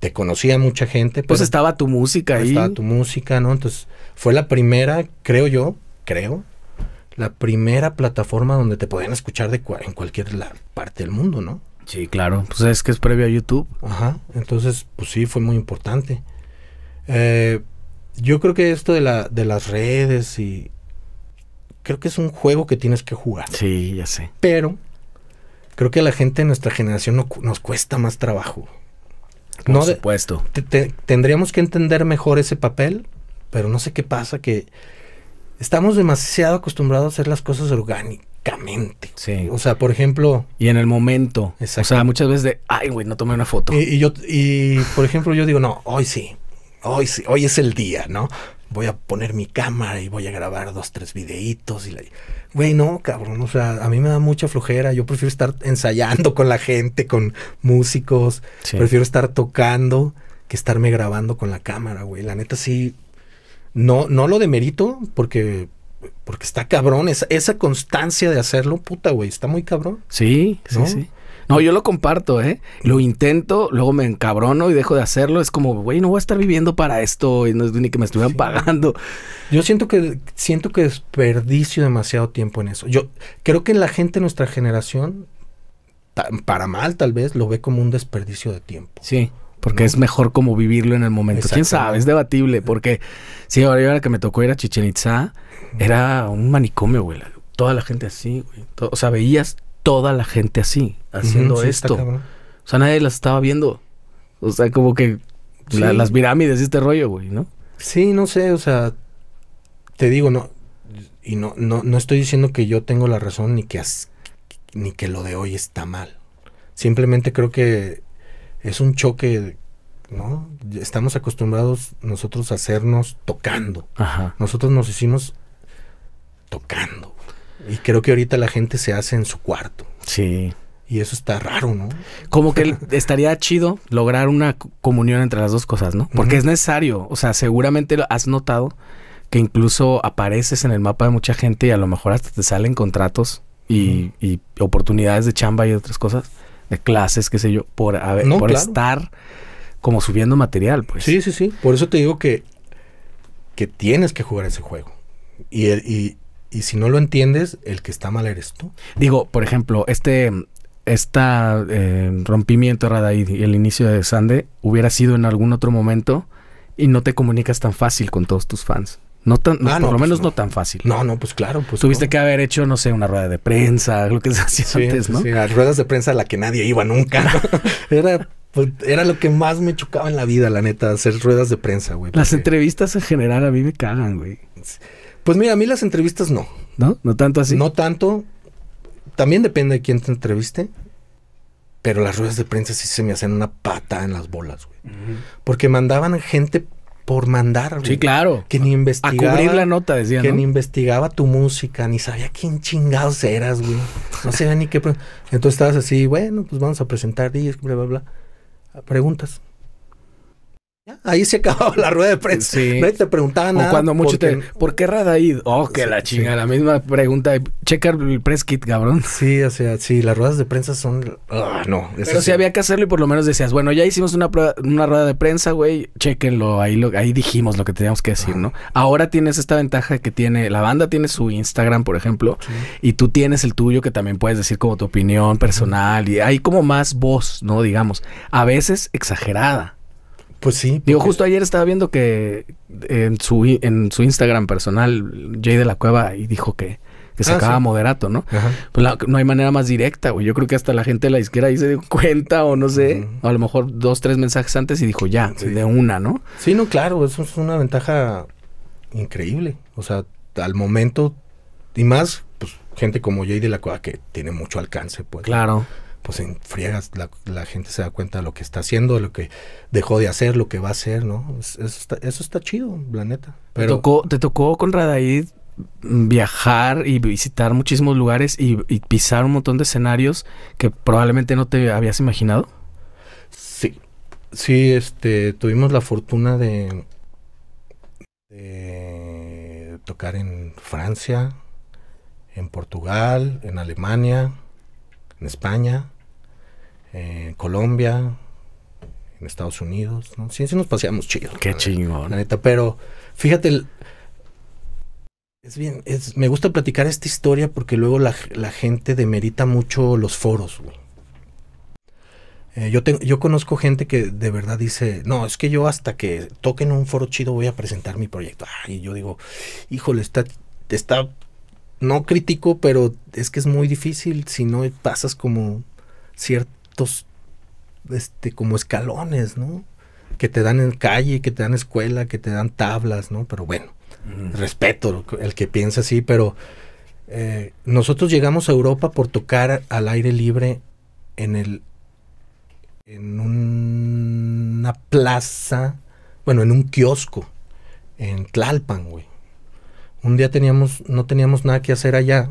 te conocía mucha gente. Pues estaba tu música ahí. Estaba tu música, ¿no? Entonces, fue la primera, creo yo, creo, la primera plataforma donde te podían escuchar de en cualquier parte del mundo, ¿no? Sí, claro. Pues es que es previo a YouTube. Ajá. Entonces, pues sí, fue muy importante. Eh, yo creo que esto de, la, de las redes y... Creo que es un juego que tienes que jugar. Sí, ya sé. Pero creo que a la gente de nuestra generación nos cuesta más trabajo. Por no supuesto. tendríamos que entender mejor ese papel, pero no sé qué pasa, que estamos demasiado acostumbrados a hacer las cosas orgánicas Sí. O sea, por ejemplo. Y en el momento. Exacto. O sea, muchas veces de, ay, güey, no tomé una foto. Y, yo, y por ejemplo, yo digo, no, hoy sí. Hoy sí, hoy es el día, ¿no? Voy a poner mi cámara y voy a grabar dos, tres videitos. Y Güey, no, cabrón. O sea, a mí me da mucha flojera. Yo prefiero estar ensayando con la gente, con músicos. Prefiero estar tocando que estarme grabando con la cámara, güey. La neta sí. No, no lo demerito porque porque está cabrón, esa, constancia de hacerlo, puta, güey, está muy cabrón. Sí, sí, sí. No, yo lo comparto, ¿eh? Lo intento, luego me encabrono y dejo de hacerlo. Es como, güey, no voy a estar viviendo para esto y no es ni que me estuvieran pagando. Yo siento que, siento que desperdicio demasiado tiempo en eso. Yo creo que la gente de nuestra generación, para mal tal vez, lo ve como un desperdicio de tiempo. Sí. Porque es mejor como vivirlo en el momento. ¿Quién sabe? Es debatible. Porque sí, ahora que me tocó ir a Chichen Itza, era un manicomio, güey. Toda la gente así, güey. O sea, veías toda la gente así, haciendo esto. O sea, nadie las estaba viendo. O sea, como que las pirámides y este rollo, güey, ¿no? Sí, no sé, o sea, te digo, no. Y no, no, estoy diciendo que yo tengo la razón ni que, ni que lo de hoy está mal. Simplemente creo que es un choque ¿no? Estamos acostumbrados nosotros a hacernos tocando. Ajá. Nosotros nos hicimos tocando. Y creo que ahorita la gente se hace en su cuarto. Sí. Y eso está raro, ¿no? Como que estaría chido lograr una comunión entre las dos cosas, ¿no? Porque es necesario. O sea, seguramente has notado que incluso apareces en el mapa de mucha gente y a lo mejor hasta te salen contratos y, oportunidades de chamba y otras cosas, de clases, qué sé yo, por, estar como subiendo material, pues. Sí, sí, sí. Por eso te digo que, que tienes que jugar ese juego. Y, y, y si no lo entiendes, el que está mal eres tú. Digo, por ejemplo, este esta, eh, rompimiento de y el inicio de Sande hubiera sido en algún otro momento y no te comunicas tan fácil con todos tus fans. No tan, ah, por lo pues menos no. tan fácil. No, no, pues claro. Pues Tuviste que haber hecho, no sé, una rueda de prensa, lo que se hacía antes, ¿no? Sí, las ruedas de prensa a la que nadie iba nunca. era, pues, era lo que más me chocaba en la vida, la neta, hacer ruedas de prensa, güey. Las entrevistas en general a mí me cagan, güey. Pues mira, a mí las entrevistas no. ¿No? No tanto así. No tanto. También depende de quién te entreviste. Pero las ruedas de prensa sí se me hacen una pata en las bolas, güey. Porque mandaban gente por mandar, güey. Sí, claro. Que ni investigaba. A cubrir la nota, ¿no? Que ni investigaba tu música, ni sabía quién chingados eras, güey. No sabía ni qué. Entonces estabas así, bueno, pues vamos a presentar y bla, bla, bla. Preguntas ahí se acababa la rueda de prensa. Sí. te preguntaban nada. cuando mucho te. ¿Por qué Radaid? Oh, que la chinga, la misma pregunta. Checar el press kit, cabrón. Sí, o sea, sí, las ruedas de prensa son. Ah, no. Pero si había que hacerlo y por lo menos decías, bueno, ya hicimos una, una rueda de prensa, güey, chequenlo. Ahí, ahí dijimos lo que teníamos que decir, ¿no? Ahora tienes esta ventaja que tiene. La banda tiene su Instagram, por ejemplo, y tú tienes el tuyo que también puedes decir como tu opinión personal y hay como más voz, ¿no? Digamos, a veces exagerada pues sí. Digo, justo ayer estaba viendo que en su, en su Instagram personal, Jay de la Cueva, y dijo que, que ah, sacaba moderato, ¿no? Pues no hay manera más directa, güey. Yo creo que hasta la gente de la izquierda ahí se dio cuenta o no sé, a lo mejor dos, tres mensajes antes y dijo ya, de una, ¿no? Sí, no, claro, eso es una ventaja increíble. O sea, al momento y más, pues gente como Jay de la Cueva que tiene mucho alcance, pues. Claro pues en friegas la, gente se da cuenta de lo que está haciendo, de lo que dejó de hacer, lo que va a hacer, ¿no? Eso está, chido, la neta. ¿Te, tocó, te con Radaid mm, viajar y visitar muchísimos lugares y, pisar un montón de escenarios que probablemente no te habías imaginado? Sí. Sí, este, tuvimos la fortuna de, de tocar en Francia, en Portugal, en Alemania, en España, en Colombia, en Estados Unidos. Sí, sí nos paseamos chido. Qué chingón. neta, pero fíjate, es bien, me gusta platicar esta historia porque luego la, gente demerita mucho los foros, eh, yo, yo conozco gente que de verdad dice, no, es que yo hasta que toquen un foro chido voy a presentar mi proyecto. y yo digo, híjole, está, está no critico, pero es que es muy difícil si no pasas como ciertos, este, como escalones, ¿no? Que te dan en calle, que te dan escuela, que te dan tablas, ¿no? Pero bueno, respeto el que piensa así, pero eh, nosotros llegamos a Europa por tocar al aire libre en el en una plaza, bueno, en un kiosco en Tlalpan, güey. Un día teníamos, no teníamos nada que hacer allá.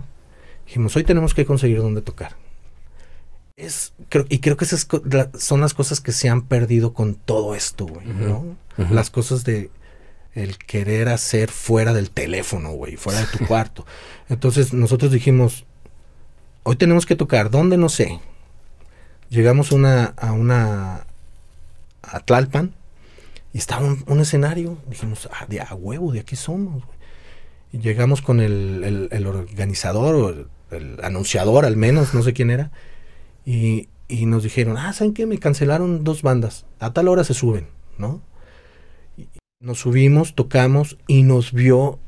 Dijimos, hoy tenemos que conseguir dónde tocar. Es, y creo que esas son las cosas que se han perdido con todo esto, güey, ¿no? Las cosas de el querer hacer fuera del teléfono, güey, fuera de tu cuarto. Entonces nosotros dijimos, hoy tenemos que tocar, ¿dónde? No sé. Llegamos una, a una, a Tlalpan, y estaba un, escenario. Dijimos, ah, de a huevo, de aquí somos, güey llegamos con el, organizador o el, anunciador al menos, no sé quién era, y, nos dijeron, ah, ¿saben qué? Me cancelaron dos bandas, a tal hora se suben, ¿no? nos subimos, tocamos y nos vio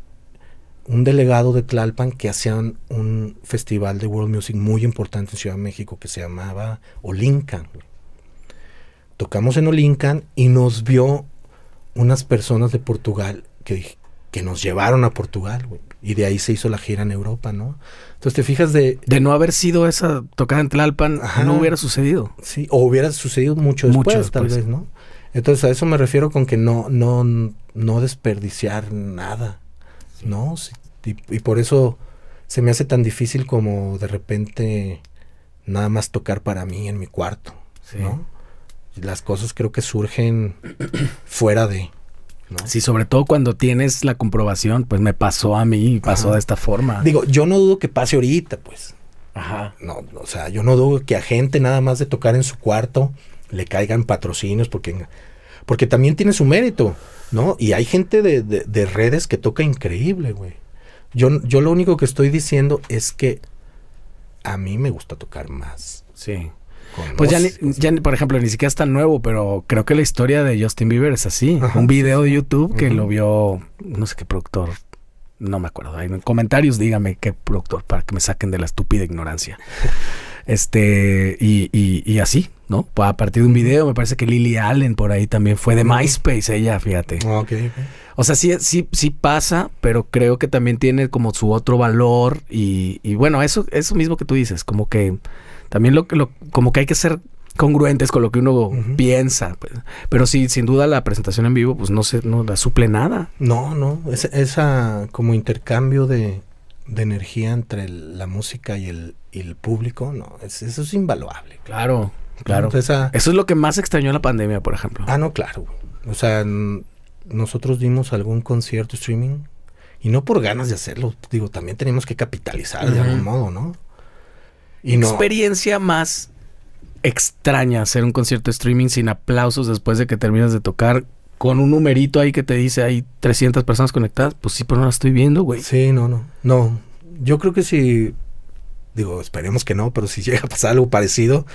un delegado de Tlalpan que hacían un festival de world music muy importante en Ciudad de México que se llamaba Olincan. Tocamos en Olincan y nos vio unas personas de Portugal que, que nos llevaron a Portugal, güey. Y de ahí se hizo la gira en Europa, ¿no? Entonces te fijas de... De no haber sido esa tocada en Tlalpan, no hubiera sucedido. Sí, o hubiera sucedido mucho después, tal vez, ¿no? Entonces a eso me refiero con que no, no, no desperdiciar nada, ¿no? y, por eso se me hace tan difícil como de repente nada más tocar para mí en mi cuarto, ¿no? Las cosas creo que surgen fuera de si sobre todo cuando tienes la comprobación, pues me pasó a mí, pasó de esta forma. Digo, yo no dudo que pase ahorita, pues. Ajá. No, no, o sea, yo no dudo que a gente nada más de tocar en su cuarto le caigan patrocinios porque, porque también tiene su mérito, ¿no? Y hay gente de, redes que toca increíble, güey. Yo, yo lo único que estoy diciendo es que a mí me gusta tocar más. Sí pues ya, ni, ya, por ejemplo, ni siquiera es tan nuevo, pero creo que la historia de Justin Bieber es así. un video de YouTube que lo vio, no sé qué productor, no me acuerdo. En comentarios dígame qué productor para que me saquen de la estúpida ignorancia. este, y, y, así, ¿no? a partir de un video, me parece que Lily Allen por ahí también fue de MySpace, ella, fíjate. Ah, o sea, sí, sí, sí pasa, pero creo que también tiene como su otro valor y, y bueno, eso, eso mismo que tú dices, como que también lo, lo, como que hay que ser congruentes con lo que uno piensa. Pues. Pero sí, sin duda la presentación en vivo, pues no se, no la suple nada. No, no, es, esa como intercambio de, energía entre la música y el, público, no, eso es invaluable. Claro, claro. Pues, eso es lo que más extrañó la pandemia, por ejemplo. Ah, no, claro. O sea, nosotros dimos algún concierto streaming y no por ganas de hacerlo, digo, también tenemos que capitalizar de algún modo, ¿no? Y Experiencia más extraña hacer un concierto streaming sin aplausos después de que terminas de tocar con un numerito ahí que te dice hay 300 personas conectadas. Pues sí, pero no la estoy viendo, güey. Sí, no, no. No. Yo creo que si. Digo, esperemos que no, pero si llega a pasar algo parecido,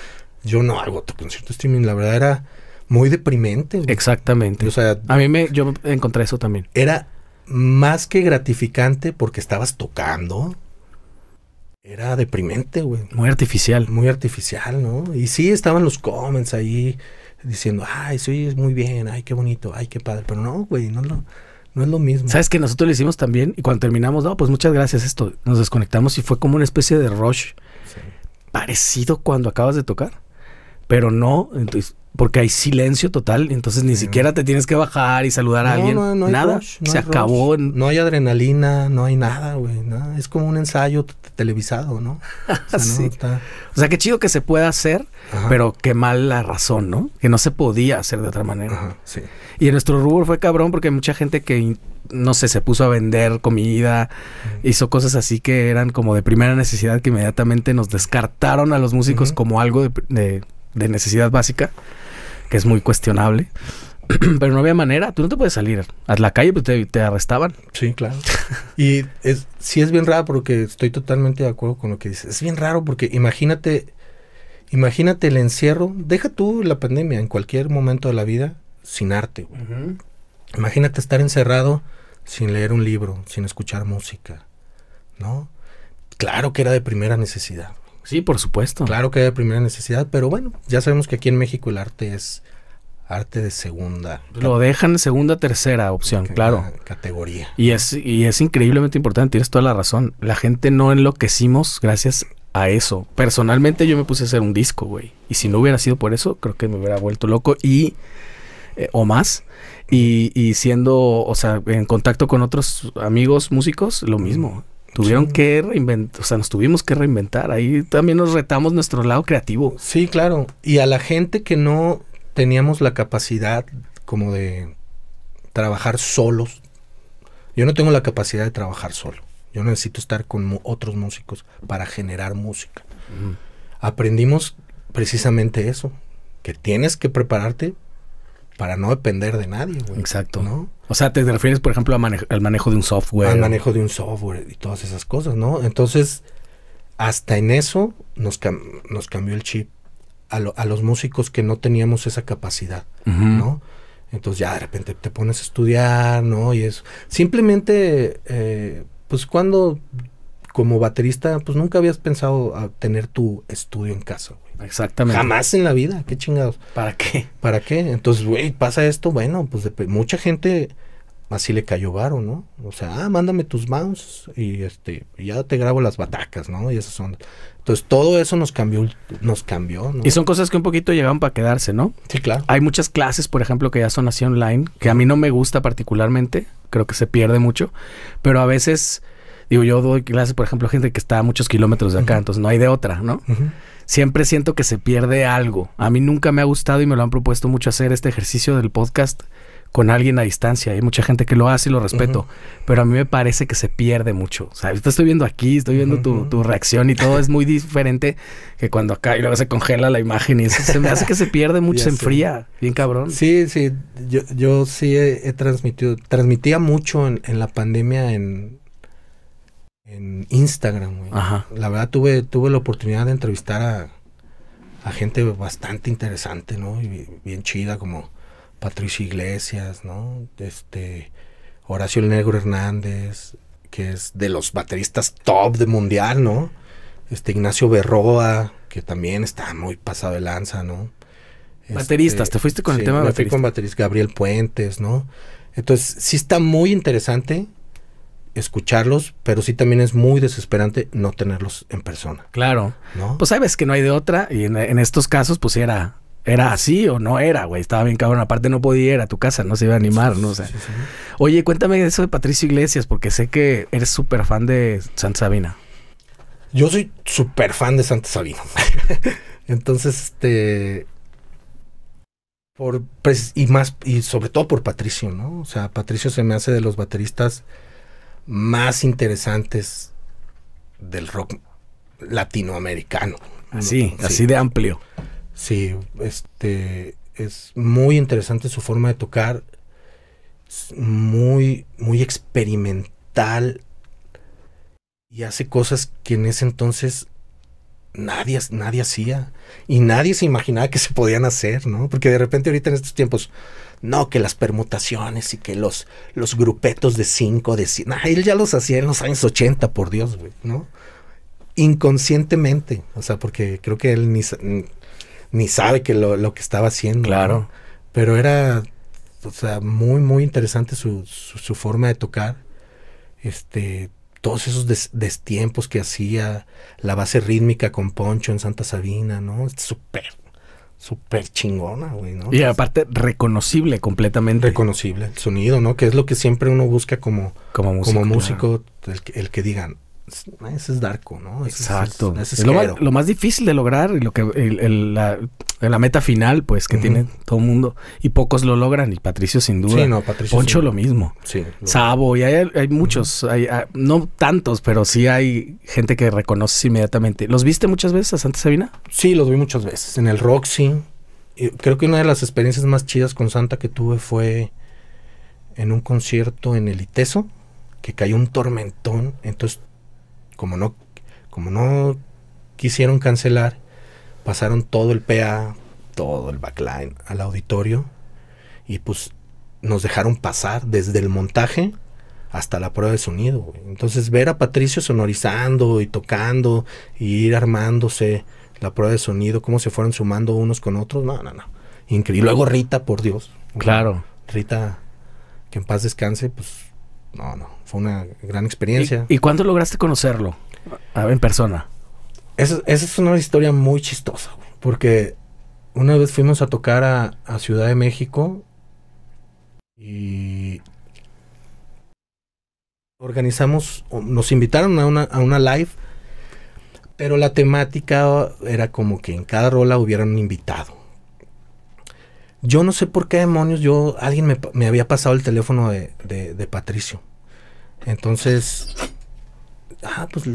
yo no hago otro concierto streaming. La verdad era muy deprimente. Exactamente. O sea, a mí me, yo encontré eso también. Era más que gratificante porque estabas tocando, era deprimente, güey. Muy artificial. Muy artificial, ¿no? Y sí, estaban los comments ahí diciendo, ay, sí, es muy bien, ay, qué bonito, ay, qué padre. Pero no, güey, no, no, es lo mismo. ¿Sabes que nosotros lo hicimos también? Y cuando terminamos, no, pues muchas gracias, esto. Nos desconectamos y fue como una especie de rush. Parecido cuando acabas de tocar. Pero no, entonces porque hay silencio total, entonces ni siquiera te tienes que bajar y saludar a no, alguien. No, no nada, se acabó. No hay adrenalina, no hay nada, güey. Es como un ensayo televisado, ¿no? O sea, o sea, qué chido que se pueda hacer, pero qué mal la razón, ¿no? Que no se podía hacer de otra manera. sí. Y nuestro rumor fue cabrón porque mucha gente que, no sé, se puso a vender comida, hizo cosas así que eran como de primera necesidad que inmediatamente nos descartaron a los músicos como algo de necesidad básica que es muy cuestionable. Pero no había manera, tú no te puedes salir. A la calle pues te, arrestaban. Sí, claro. Y sí es bien raro porque estoy totalmente de acuerdo con lo que dices. Es bien raro porque imagínate, imagínate el encierro, deja tú la pandemia en cualquier momento de la vida sin arte. Imagínate estar encerrado sin leer un libro, sin escuchar música, ¿no? Claro que era de primera necesidad. Sí, por supuesto. Claro que hay de primera necesidad, pero bueno, ya sabemos que aquí en México el arte es arte de segunda. Pues lo dejan segunda, tercera opción, claro. Categoría. Y es, y es increíblemente importante, tienes toda la razón. La gente no enloquecimos gracias a eso. Personalmente yo me puse a hacer un disco, güey. Y si no hubiera sido por eso, creo que me hubiera vuelto loco y... Eh, o más. Y, y siendo, o sea, en contacto con otros amigos músicos, lo mismo. Tuvieron que reinventar, o sea, nos tuvimos que reinventar. Ahí también nos retamos nuestro lado creativo. Sí, claro. Y a la gente que no teníamos la capacidad como de trabajar solos. Yo no tengo la capacidad de trabajar solo. Yo necesito estar con otros músicos para generar música. Aprendimos precisamente eso, que tienes que prepararte para no depender de nadie, Exacto. ¿no? O sea, te refieres, por ejemplo, al manejo de un software. Al manejo de un software y todas esas cosas, ¿no? Entonces, hasta en eso nos, nos cambió el chip a, los músicos que no teníamos esa capacidad, ¿no? Entonces ya de repente te pones a estudiar, ¿no? Y eso. Simplemente, eh, pues cuando como baterista, pues nunca habías pensado a tener tu estudio en casa, Exactamente. Jamás en la vida, qué chingados. ¿Para qué? ¿Para qué? Entonces, güey, pasa esto, bueno, pues mucha gente así le cayó varo, ¿no? O sea, ah, mándame tus mouse y este, ya te grabo las batacas, ¿no? Y esas son. Entonces todo eso nos cambió, nos cambió, ¿no? Y son cosas que un poquito llegaron para quedarse, ¿no? Sí, claro. Hay muchas clases, por ejemplo, que ya son así online, que a mí no me gusta particularmente, creo que se pierde mucho, pero a veces Digo, yo doy clases, por ejemplo, a gente que está a muchos kilómetros de acá, entonces no hay de otra, ¿no? Siempre siento que se pierde algo. A mí nunca me ha gustado y me lo han propuesto mucho hacer este ejercicio del podcast con alguien a distancia. Hay mucha gente que lo hace y lo respeto, pero a mí me parece que se pierde mucho. O sea, te estoy viendo aquí, estoy viendo tu, reacción y todo es muy diferente que cuando acá y luego se congela la imagen y eso se me hace que se pierde mucho, se enfría, bien cabrón. Sí, sí, yo, yo sí he, transmitido, transmitía mucho en la pandemia en, en Instagram, La verdad tuve, tuve la oportunidad de entrevistar a, gente bastante interesante, ¿no? Y bien chida, como Patricio Iglesias, ¿no? Este, Horacio El Negro Hernández, que es de los bateristas top de mundial, ¿no? Este, Ignacio Berroa, que también está muy pasado de lanza, ¿no? Este, bateristas, te fuiste con el tema de Me fui con baterista Gabriel Puentes, ¿no? Entonces, sí está muy interesante escucharlos, pero sí también es muy desesperante no tenerlos en persona. Claro. Pues sabes que no hay de otra y en, estos casos pues era era así o no era, güey. Estaba bien cabrón. Aparte no podía ir a tu casa, no se iba a animar, ¿no? O sea, Oye, cuéntame eso de Patricio Iglesias, porque sé que eres súper fan de Santa Sabina. Yo soy súper fan de Santa Sabina. Entonces, este... Por, y más, y sobre todo por Patricio, ¿no? O sea, Patricio se me hace de los bateristas más interesantes del rock latinoamericano. Así, ah, así de amplio. Sí, este es muy interesante su forma de tocar, muy, muy experimental y hace cosas que en ese entonces nadie, nadie hacía y nadie se imaginaba que se podían hacer, ¿no? Porque de repente ahorita en estos tiempos no, que las permutaciones y que los, los grupetos de cinco de cinco. él ya los hacía en los años 80, por Dios, güey, ¿no? Inconscientemente, o sea, porque creo que él ni, ni sabe que lo, que estaba haciendo. Claro. Pero era, o sea, muy, muy interesante su, su, forma de tocar. Este, todos esos destiempos que hacía, la base rítmica con Poncho en Santa Sabina, ¿no? Súper, súper chingona, güey, ¿no? Y aparte reconocible completamente. Reconocible, el sonido, ¿no? Que es lo que siempre uno busca como, como músico, el, que digan, pues, ese es Darko, ¿no? Exacto. lo, más, difícil de lograr y lo que la, meta final, pues, que tiene todo el mundo. Y pocos lo logran. Y Patricio, sin duda. Sí, no, Patricio. Poncho, lo mismo. Sí. Sabo, y hay, muchos. no tantos, pero sí hay gente que reconoces inmediatamente. ¿Los viste muchas veces a Santa Sabina? Sí, los vi muchas veces. En el Roxy. Creo que una de las experiencias más chidas con Santa que tuve fue en un concierto en el Iteso que cayó un tormentón. Entonces como no, como no quisieron cancelar, pasaron todo el PA, todo el backline al auditorio y pues nos dejaron pasar desde el montaje hasta la prueba de sonido. Entonces ver a Patricio sonorizando y tocando y ir armándose la prueba de sonido, cómo se fueron sumando unos con otros, no, no, no. Increíble. luego Rita, por Dios. Claro. Rita, que en paz descanse, pues no, no fue una gran experiencia. ¿Y, cuándo lograste conocerlo en persona? esa es una historia muy chistosa, porque una vez fuimos a tocar a, Ciudad de México y organizamos, nos invitaron a una, live, pero la temática era como que en cada rola hubiera un invitado. Yo no sé por qué demonios, yo, alguien me, había pasado el teléfono de Patricio. Entonces, ah, pues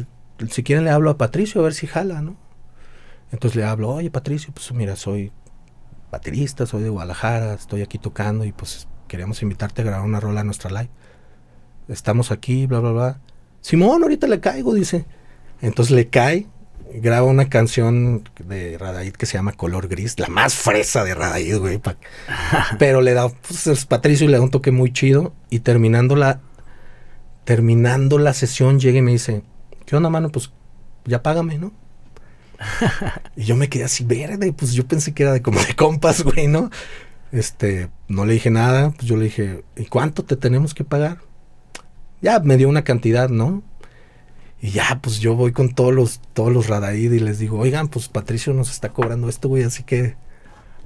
si quieren le hablo a Patricio a ver si jala, ¿no? Entonces le hablo, oye Patricio, pues mira, soy baterista, soy de Guadalajara, estoy aquí tocando y pues queríamos invitarte a grabar una rola a nuestra live. Estamos aquí, bla, bla, bla. Simón, ahorita le caigo, dice. Entonces le cae, graba una canción de Radaid que se llama Color Gris, la más fresa de Radaid, güey. Pero le da, pues, Patricio y le da un toque muy chido y terminando la terminando la sesión, llega y me dice, ¿qué onda, mano? Pues ya págame, ¿no? y yo me quedé así verde, pues yo pensé que era de como de compas, güey, ¿no? Este, no le dije nada, pues yo le dije, ¿y cuánto te tenemos que pagar? Ya me dio una cantidad, ¿no? Y ya, pues yo voy con todos los, todos los Radaid y les digo, oigan, pues Patricio nos está cobrando esto, güey, así que,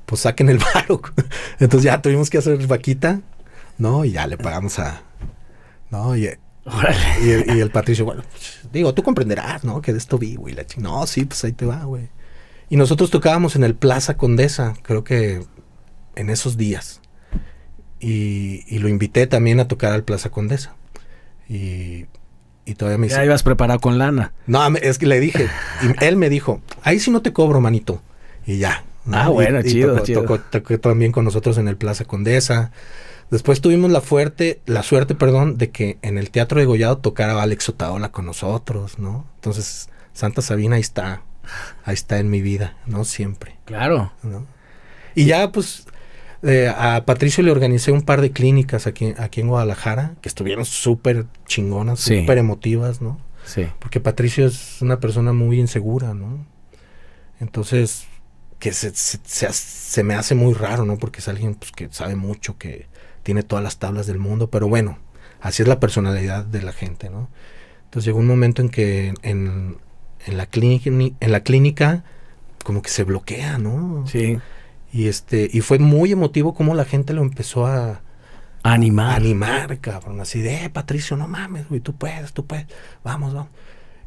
pues saquen el barro. Entonces ya tuvimos que hacer vaquita, ¿no? Y ya le pagamos a, ¿no? Y, Y el, Patricio, bueno, pues, digo, tú comprenderás, ¿no? Que de esto vivo y la No, sí, pues ahí te va, güey. Y nosotros tocábamos en el Plaza Condesa, creo que en esos días. Y, lo invité también a tocar al Plaza Condesa. Y, todavía me dice. Ya ibas preparado con lana. No, es que le dije. Y él me dijo, ahí sí no te cobro, manito. Y ya. Ah, bueno, chido, chido. tocó, también con nosotros en el Plaza Condesa. Después tuvimos la fuerte, la suerte, perdón, de que en el Teatro de Gollado tocara Alex Otaola con nosotros, ¿no? Entonces, Santa Sabina ahí está, ahí está en mi vida, ¿no? Siempre. Claro. Y ya, pues, eh, a Patricio le organicé un par de clínicas aquí, aquí en Guadalajara, que estuvieron súper chingonas, súper emotivas, ¿no? Sí. Porque Patricio es una persona muy insegura, ¿no? Entonces, que se, se, me hace muy raro, ¿no? Porque es alguien pues, que sabe mucho, que, tiene todas las tablas del mundo, pero bueno, así es la personalidad de la gente, ¿no? Entonces llegó un momento en que en, la, clínica, en la clínica como que se bloquea, ¿no? Sí. Y, este, y fue muy emotivo como la gente lo empezó a, Animar. Animar, cabrón. Así de, eh, Patricio, no mames, güey, tú puedes, tú puedes. Vamos, vamos.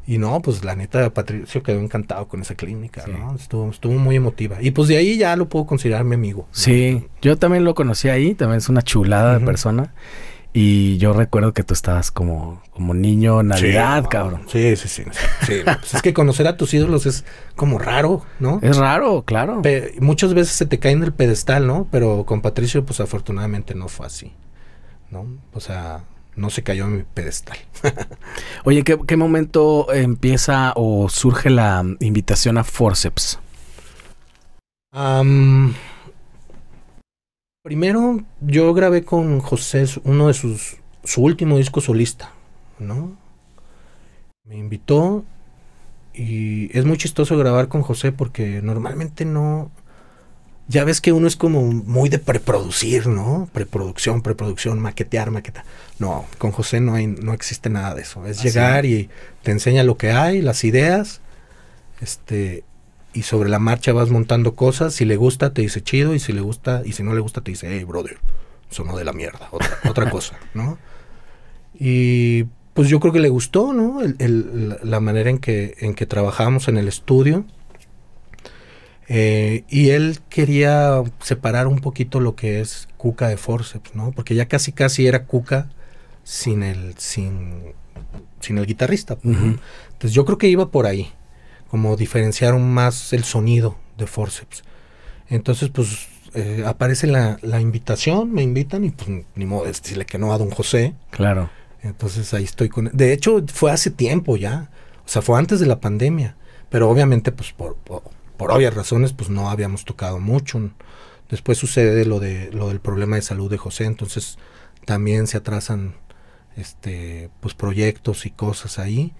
Y no, pues la neta, de Patricio quedó encantado con esa clínica, ¿no? Estuvo, estuvo muy emotiva. Y pues de ahí ya lo puedo considerar mi amigo. Sí, yo también lo conocí ahí, también es una chulada de persona. Y yo recuerdo que tú estabas como, como niño Navidad, cabrón. Sí, sí, sí. Pues, es que conocer a tus ídolos es como raro, ¿no? Es raro, claro. muchas veces se te cae en el pedestal, ¿no? Pero con Patricio, pues afortunadamente no fue así, ¿no? O sea, no se cayó en mi pedestal. Oye, ¿qué, ¿qué, momento empieza o surge la invitación a Forceps? primero, yo grabé con José uno de sus. su último disco solista, ¿no? Me invitó y es muy chistoso grabar con José porque normalmente no ya ves que uno es como muy de preproducir, ¿no? Preproducción, preproducción, maquetear, maquetear, No, con José no hay, no existe nada de eso. Es llegar y te enseña lo que hay, las ideas, este, y sobre la marcha vas montando cosas. Si le gusta, te dice chido, y si le gusta, y si no le gusta, te dice, hey, brother, sonó de la mierda, otra, cosa, ¿no? Y pues yo creo que le gustó, ¿no? la manera en que, en que trabajamos en el estudio. Eh, y él quería separar un poquito lo que es Cuca de Forceps, ¿no? Porque ya casi casi era Cuca sin el, sin, sin el guitarrista. Pues, Entonces yo creo que iba por ahí, como diferenciaron más el sonido de Forceps. Entonces, pues eh, aparece la, invitación, me invitan y pues ni modo decirle que no a don José. Claro. Entonces ahí estoy con él. E, de hecho, fue hace tiempo ya. O sea, fue antes de la pandemia. Pero obviamente, pues por por obvias razones, pues no habíamos tocado mucho. Después sucede lo, de, lo del problema de salud de José, entonces también se atrasan este, pues, proyectos y cosas ahí.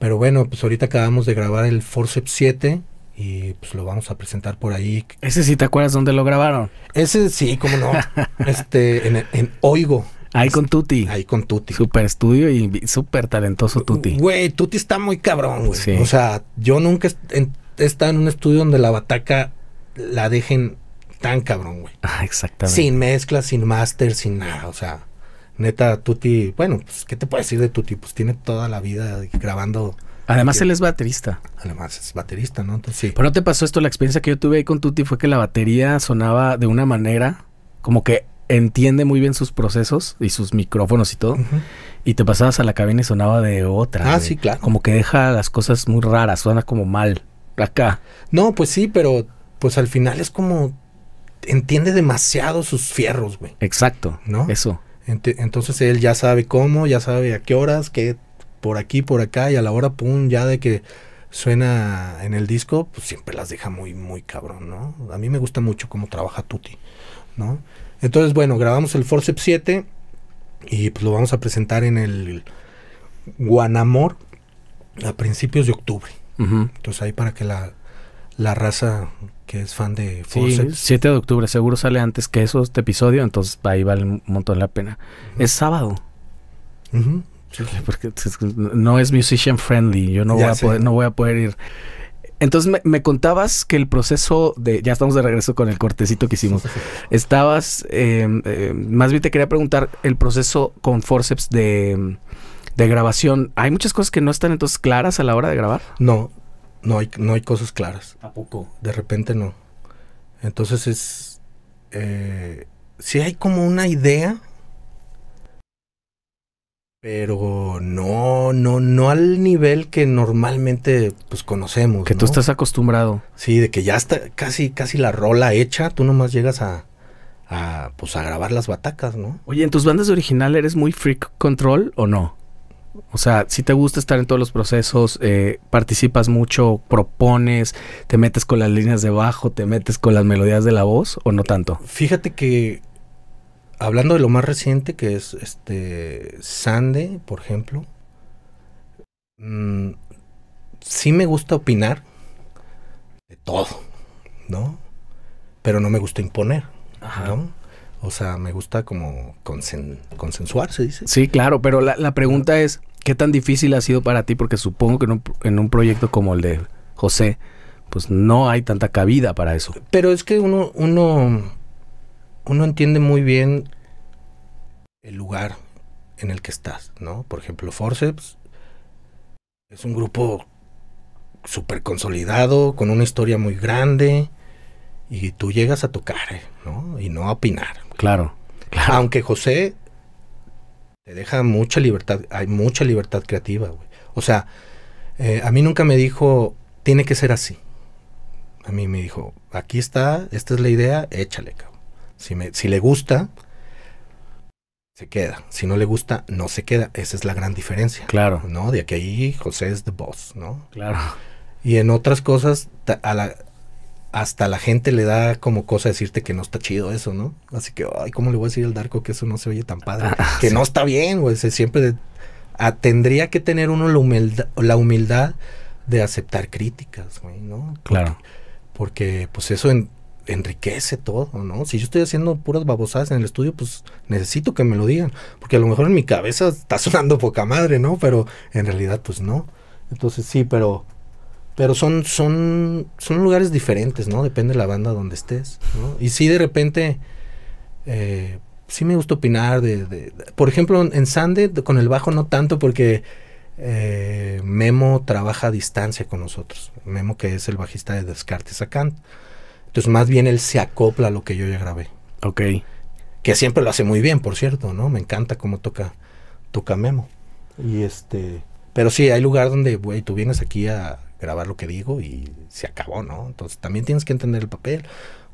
Pero bueno, pues ahorita acabamos de grabar el Force 7 y pues lo vamos a presentar por ahí. Ese sí te acuerdas dónde lo grabaron. Ese sí, cómo no. este, en, Oigo. Ahí con este, Tuti. Ahí con Tuti. Super estudio y súper talentoso Tuti. Güey, Tuti está muy cabrón, güey. O sea, yo nunca está en un estudio donde la bataca la dejen tan cabrón, güey. Ah, exactamente. Sin mezcla, sin máster, sin nada. O sea, neta, Tuti, bueno, pues, ¿qué te puedo decir de Tuti? Pues tiene toda la vida grabando. Además, él es baterista. Además, es baterista, ¿no? sí. Pero no te pasó esto, la experiencia que yo tuve ahí con Tuti fue que la batería sonaba de una manera como que entiende muy bien sus procesos y sus micrófonos y todo. Y te pasabas a la cabina y sonaba de otra. Ah, sí, claro. Como que deja las cosas muy raras, suena como mal acá. No, pues sí, pero pues al final es como entiende demasiado sus fierros, güey. Exacto. ¿No? Eso. entonces él ya sabe cómo, ya sabe a qué horas, que por aquí, por acá, y a la hora, pum, ya de que suena en el disco, pues siempre las deja muy, muy cabrón, ¿no? A mí me gusta mucho cómo trabaja Tutti, ¿no? Entonces, bueno, grabamos el Force 7 y pues lo vamos a presentar en el Guanamor a principios de octubre. Entonces ahí para que la, raza que es fan de Forceps. Sí, 7 de octubre, seguro sale antes que eso este episodio, entonces ahí vale un montón la pena. Es sábado. Porque pues, no es musician friendly, yo no voy, a poder, no voy a poder ir. Entonces me, contabas que el proceso de, ya estamos de regreso con el cortecito que hicimos, estabas, em, em, más bien te quería preguntar el proceso con Forceps de de grabación, ¿hay muchas cosas que no están entonces claras a la hora de grabar? No, no hay, no hay cosas claras. ¿A poco? De repente no. Entonces es... Eh, sí hay como una idea, pero no, no, no al nivel que normalmente pues conocemos. Que tú estás acostumbrado. Sí, de que ya está casi, casi la rola hecha, tú nomás llegas a, a, pues, a grabar las batacas, ¿no? Oye, ¿en tus bandas original eres muy freak control o no? O sea, si te gusta estar en todos los procesos, eh, participas mucho, propones, te metes con las líneas de bajo, te metes con las melodías de la voz o no tanto. Fíjate que hablando de lo más reciente que es este Sande, por ejemplo, mm, sí me gusta opinar de todo, ¿no? Pero no me gusta imponer, o sea, me gusta como consensuar, se dice. Sí, claro, pero la, pregunta es, ¿qué tan difícil ha sido para ti? Porque supongo que en un, proyecto como el de José, pues no hay tanta cabida para eso. Pero es que uno, uno, uno entiende muy bien el lugar en el que estás, ¿no? Por ejemplo, Forceps es un grupo súper consolidado, con una historia muy grande, y tú llegas a tocar, eh, ¿no? Y no a opinar. Claro, Aunque José te deja mucha libertad, hay mucha libertad creativa, güey. O sea, eh, a mí nunca me dijo, tiene que ser así. A mí me dijo, aquí está, esta es la idea, échale, cabrón. Si, me, si le gusta, se queda. Si no le gusta, no se queda. Esa es la gran diferencia. Claro. ¿No? De aquí ahí José es the boss, ¿no? Claro. Y en otras cosas, a la, hasta la gente le da como cosa decirte que no está chido eso, ¿no? Así que, ay, ¿cómo le voy a decir al Darko que eso no se oye tan padre? Ah, que no está bien, güey. Siempre tendría que tener uno la humildad, la humildad de aceptar críticas, güey, ¿no? Claro. Porque, pues eso enriquece todo, ¿no? Si yo estoy haciendo puras babosadas en el estudio, pues necesito que me lo digan. Porque a lo mejor en mi cabeza está sonando poca madre, ¿no? Pero en realidad, pues no. Entonces sí, pero pero son, son, son lugares diferentes, ¿no? Depende de la banda donde estés, Y sí, de repente, eh, sí me gusta opinar de, Por ejemplo, en Sande, con el bajo no tanto porque eh, Memo trabaja a distancia con nosotros. Memo que es el bajista de Descartes Acant. Entonces, más bien él se acopla a lo que yo ya grabé. Ok. Que siempre lo hace muy bien, por cierto, ¿no? Me encanta cómo toca, toca Memo. Y este... Pero sí, hay lugar donde, güey, tú vienes aquí a, grabar lo que digo y se acabó, ¿no? Entonces también tienes que entender el papel.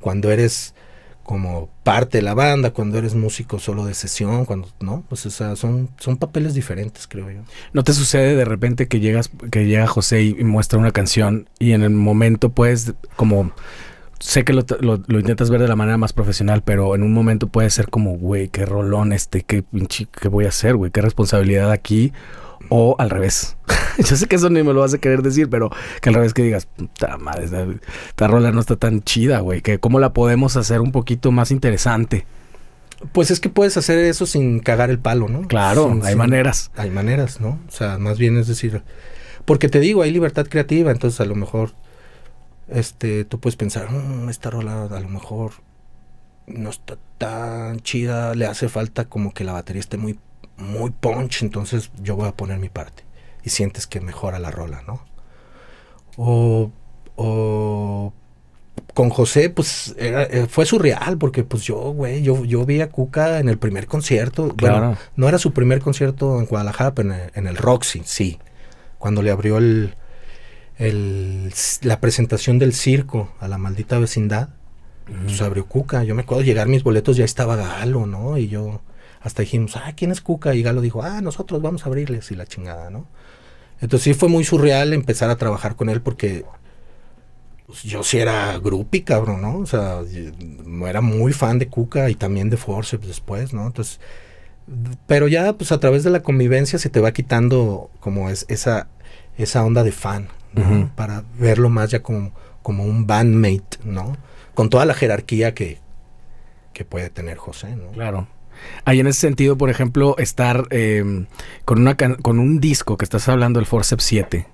Cuando eres como parte de la banda, cuando eres músico solo de sesión, cuando no, pues o sea, son, son papeles diferentes, creo yo. ¿No te sucede de repente que llegas, que llega José y, muestra una canción y en el momento puedes como sé que lo, intentas ver de la manera más profesional, pero en un momento puede ser como, güey, qué rolón este, qué pinche, qué voy a hacer, güey, qué responsabilidad aquí. O al revés. Yo sé que eso ni me lo vas a querer decir, pero que al revés que digas, puta esta, rola no está tan chida, güey. Que cómo la podemos hacer un poquito más interesante. Pues es que puedes hacer eso sin cagar el palo, ¿no? Claro, hay maneras. Hay maneras, ¿no? O sea, más bien es decir, porque te digo, hay libertad creativa, entonces a lo mejor este tú puedes pensar, mm, esta rola a lo mejor no está tan chida, le hace falta como que la batería esté muy muy punch, entonces yo voy a poner mi parte. Y sientes que mejora la rola, ¿no? O, o con José, pues eh, fue surreal, porque pues yo, güey, yo, yo vi a Cuca en el primer concierto. Claro. no era su primer concierto en Guadalajara, pero en el, Roxy, sí. Cuando le abrió el, el, la presentación del circo a la maldita vecindad, pues abrió Cuca. Yo me acuerdo llegar mis boletos, ya estaba Galo, ¿no? Y yo hasta dijimos, ah, ¿quién es Cuca? Y Galo dijo, ah, nosotros vamos a abrirles y la chingada, ¿no? Entonces sí fue muy surreal empezar a trabajar con él porque pues, yo sí era grupi, cabrón, ¿no? O sea, no mm, era muy fan de Cuca y también de Force pues, después, ¿no? Entonces, pero ya pues a través de la convivencia se te va quitando como es esa, esa onda de fan, Para verlo más ya como, como un bandmate, ¿no? Con toda la jerarquía que, que puede tener José, ¿no? Claro. Hay en ese sentido, por ejemplo, estar em, con, una con un disco que estás hablando, el Forceps 7,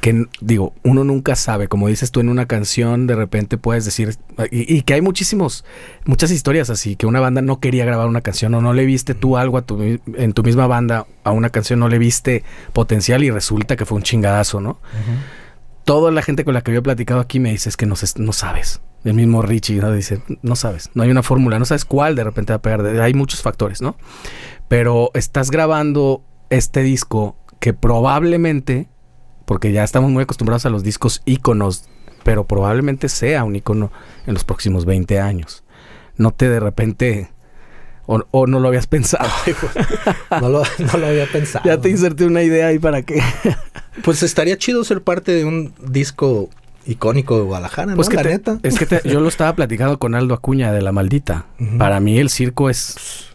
que digo, uno nunca sabe, como dices tú en una canción, de repente puedes decir, y, que hay muchísimos, muchas historias así, que una banda no quería grabar una canción o no le viste tú algo a tu, en tu misma banda, a una canción no le viste potencial y resulta que fue un chingadazo, ¿no? toda la gente con la que había platicado aquí me dice, es que no, sabes. El mismo Richie dice, no sabes, no hay una fórmula, no sabes cuál de repente va a pegar. Hay muchos factores, ¿no? Pero estás grabando este disco que probablemente, porque ya estamos muy acostumbrados a los discos íconos, pero probablemente sea un ícono en los próximos 20 años. No te de repente o, no lo habías pensado. Pues, no, lo, había pensado. Ya te inserté una idea ahí para qué. pues estaría chido ser parte de un disco icónico de Guadalajara, pues neta. Es que yo lo estaba platicando con Aldo Acuña de La Maldita. Para mí el circo es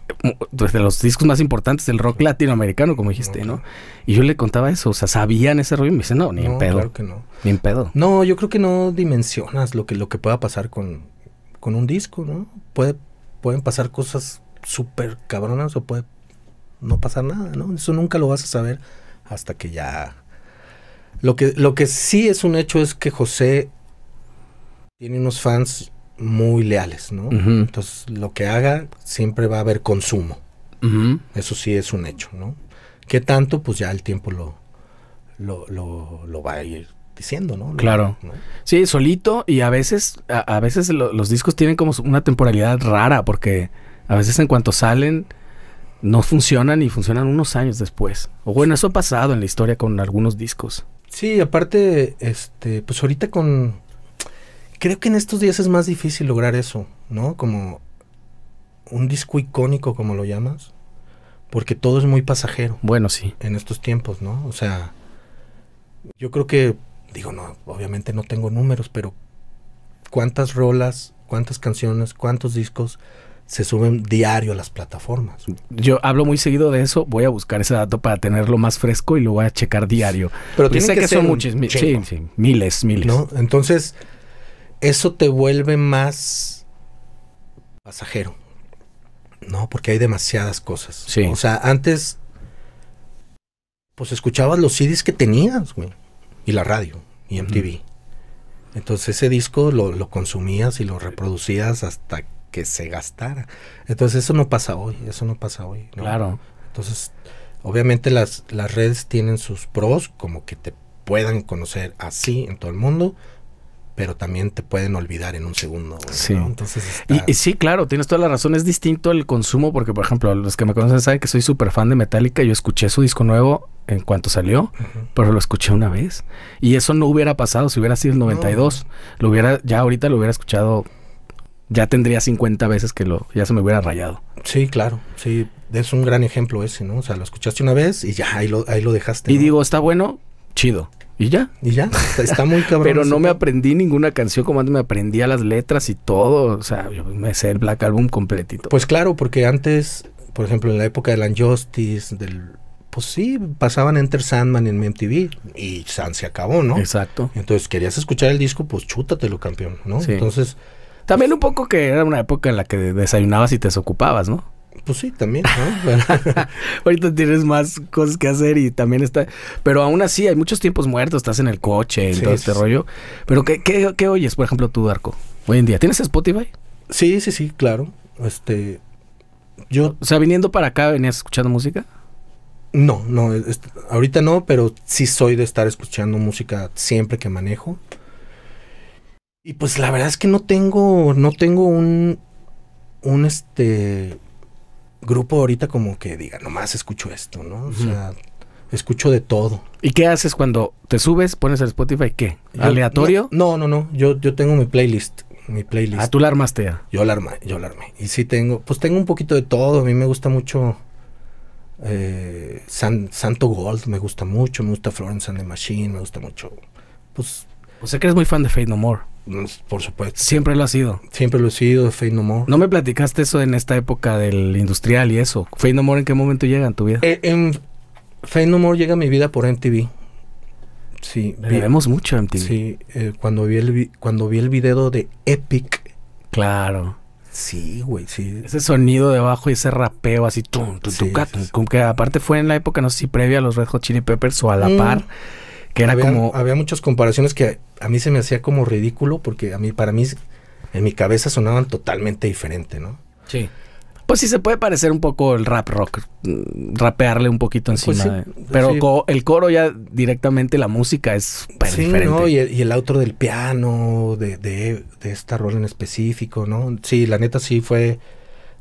pues, de los discos más importantes del rock latinoamericano, como dijiste, ¿no? Y yo le contaba eso, o sea, sabían ese rollo y me dice, no, ni en pedo. Claro que no. Ni en pedo. No, yo creo que no dimensionas lo que, lo que pueda pasar con, un disco, ¿no? Puede, pueden pasar cosas súper cabrona, o puede no pasar nada, ¿no? Eso nunca lo vas a saber hasta que ya... Lo que, lo que sí es un hecho es que José tiene unos fans muy leales, ¿no? Entonces, lo que haga siempre va a haber consumo. Eso sí es un hecho, ¿no? ¿Qué tanto? Pues ya el tiempo lo, lo, va a ir diciendo, ¿no? claro. Sí, solito y a veces, a, veces los discos tienen como una temporalidad rara porque a veces en cuanto salen, no funcionan y funcionan unos años después. O bueno, eso ha pasado en la historia con algunos discos. Sí, aparte, este, pues ahorita con. Creo que en estos días es más difícil lograr eso, ¿no? Como un disco icónico, como lo llamas. Porque todo es muy pasajero. Bueno, sí. En estos tiempos, ¿no? O sea, yo creo que, digo, no, obviamente no tengo números, pero cuántas rolas, cuántas canciones, cuántos discos se suben diario a las plataformas. Yo hablo muy seguido de eso, voy a buscar ese dato para tenerlo más fresco y lo voy a checar diario. Pero pues tiene que, que ser son muchos, sí, miles, miles. ¿no? Entonces, eso te vuelve más pasajero, ¿no? Porque hay demasiadas cosas. O sea, antes, pues escuchabas los CDs que tenías, güey, y la radio, y MTV. Entonces ese disco lo, consumías y lo reproducías hasta que que se gastara. Entonces eso no pasa hoy, eso no pasa hoy. Claro. Entonces, obviamente las, las redes tienen sus pros, como que te puedan conocer así en todo el mundo, pero también te pueden olvidar en un segundo. Sí. Entonces y, sí, claro, tienes toda la razón. Es distinto el consumo porque, por ejemplo, los que me conocen saben que soy súper fan de Metallica. Yo escuché su disco nuevo en cuanto salió, pero lo escuché una vez. Y eso no hubiera pasado si hubiera sido el 92. Lo hubiera, ya ahorita lo hubiera escuchado ya tendría 50 veces que lo, ya se me hubiera rayado. Sí, claro, sí, es un gran ejemplo ese, ¿no? O sea, lo escuchaste una vez y ya ahí lo, ahí lo dejaste. Y digo, está bueno, chido. Y ya. Y ya. Está muy cabrón. Pero no me aprendí ninguna canción como antes me aprendía las letras y todo. O sea, yo me sé el Black Album completito. Pues claro, porque antes, por ejemplo, en la época de la Unjustice, del pues sí, pasaban Enter Sandman en MTV y San se acabó, ¿no? Exacto. Entonces, querías escuchar el disco, pues chútatelo, campeón, ¿no? Entonces, también un poco que era una época en la que desayunabas y te desocupabas, ¿no? Pues sí, también, ¿no? Ahorita tienes más cosas que hacer y también está... Pero aún así hay muchos tiempos muertos, estás en el coche y todo este rollo. Pero ¿qué, ¿qué, qué, oyes, por ejemplo, tú, Darko? Hoy en día, ¿tienes Spotify? Sí, sí, sí, claro. Este... Yo... O sea, viniendo para acá, ¿venías escuchando música? No, no, ahorita no, pero sí soy de estar escuchando música siempre que manejo. Y pues la verdad es que no tengo, no tengo un, un este grupo ahorita como que diga, nomás escucho esto, ¿no? O sea, escucho de todo. ¿Y qué haces cuando te subes, pones al Spotify, qué? ¿Aleatorio? no, no, no, yo, yo tengo mi playlist, mi playlist. Ah, tú la armaste ya. Yo la armé, yo la armé. Y sí tengo, pues tengo un poquito de todo, a mí me gusta mucho eh, Santo Gold, me gusta mucho, me gusta Florence and the Machine, me gusta mucho, pues... O sea que eres muy fan de Fade No More. Mm, por supuesto. Siempre lo ha sido. Siempre lo he sido, Fade No More. No me platicaste eso en esta época del industrial y eso. Fade No More, ¿en qué momento llega en tu vida? Eh, en No More llega a mi vida por MTV. Sí. Vivimos vemos mucho MTV. Sí, eh, cuando, vi el cuando vi el video de Epic. Claro. Sí, güey, sí. Ese sonido de bajo y ese rapeo así, como que aparte fue en la época, no sé si previa a los Red Hot Chili Peppers o a la mm. par. Que era había, como... Había muchas comparaciones que a, mí se me hacía como ridículo porque a mí, para mí, en mi cabeza sonaban totalmente diferente, ¿no? Sí. Pues sí se puede parecer un poco el rap rock, mm, rapearle un poquito pues encima. Eh. pero el coro ya directamente la música es sí, Y, el, y autor del piano, de, de, de, esta rol en específico, ¿no? Sí, la neta sí fue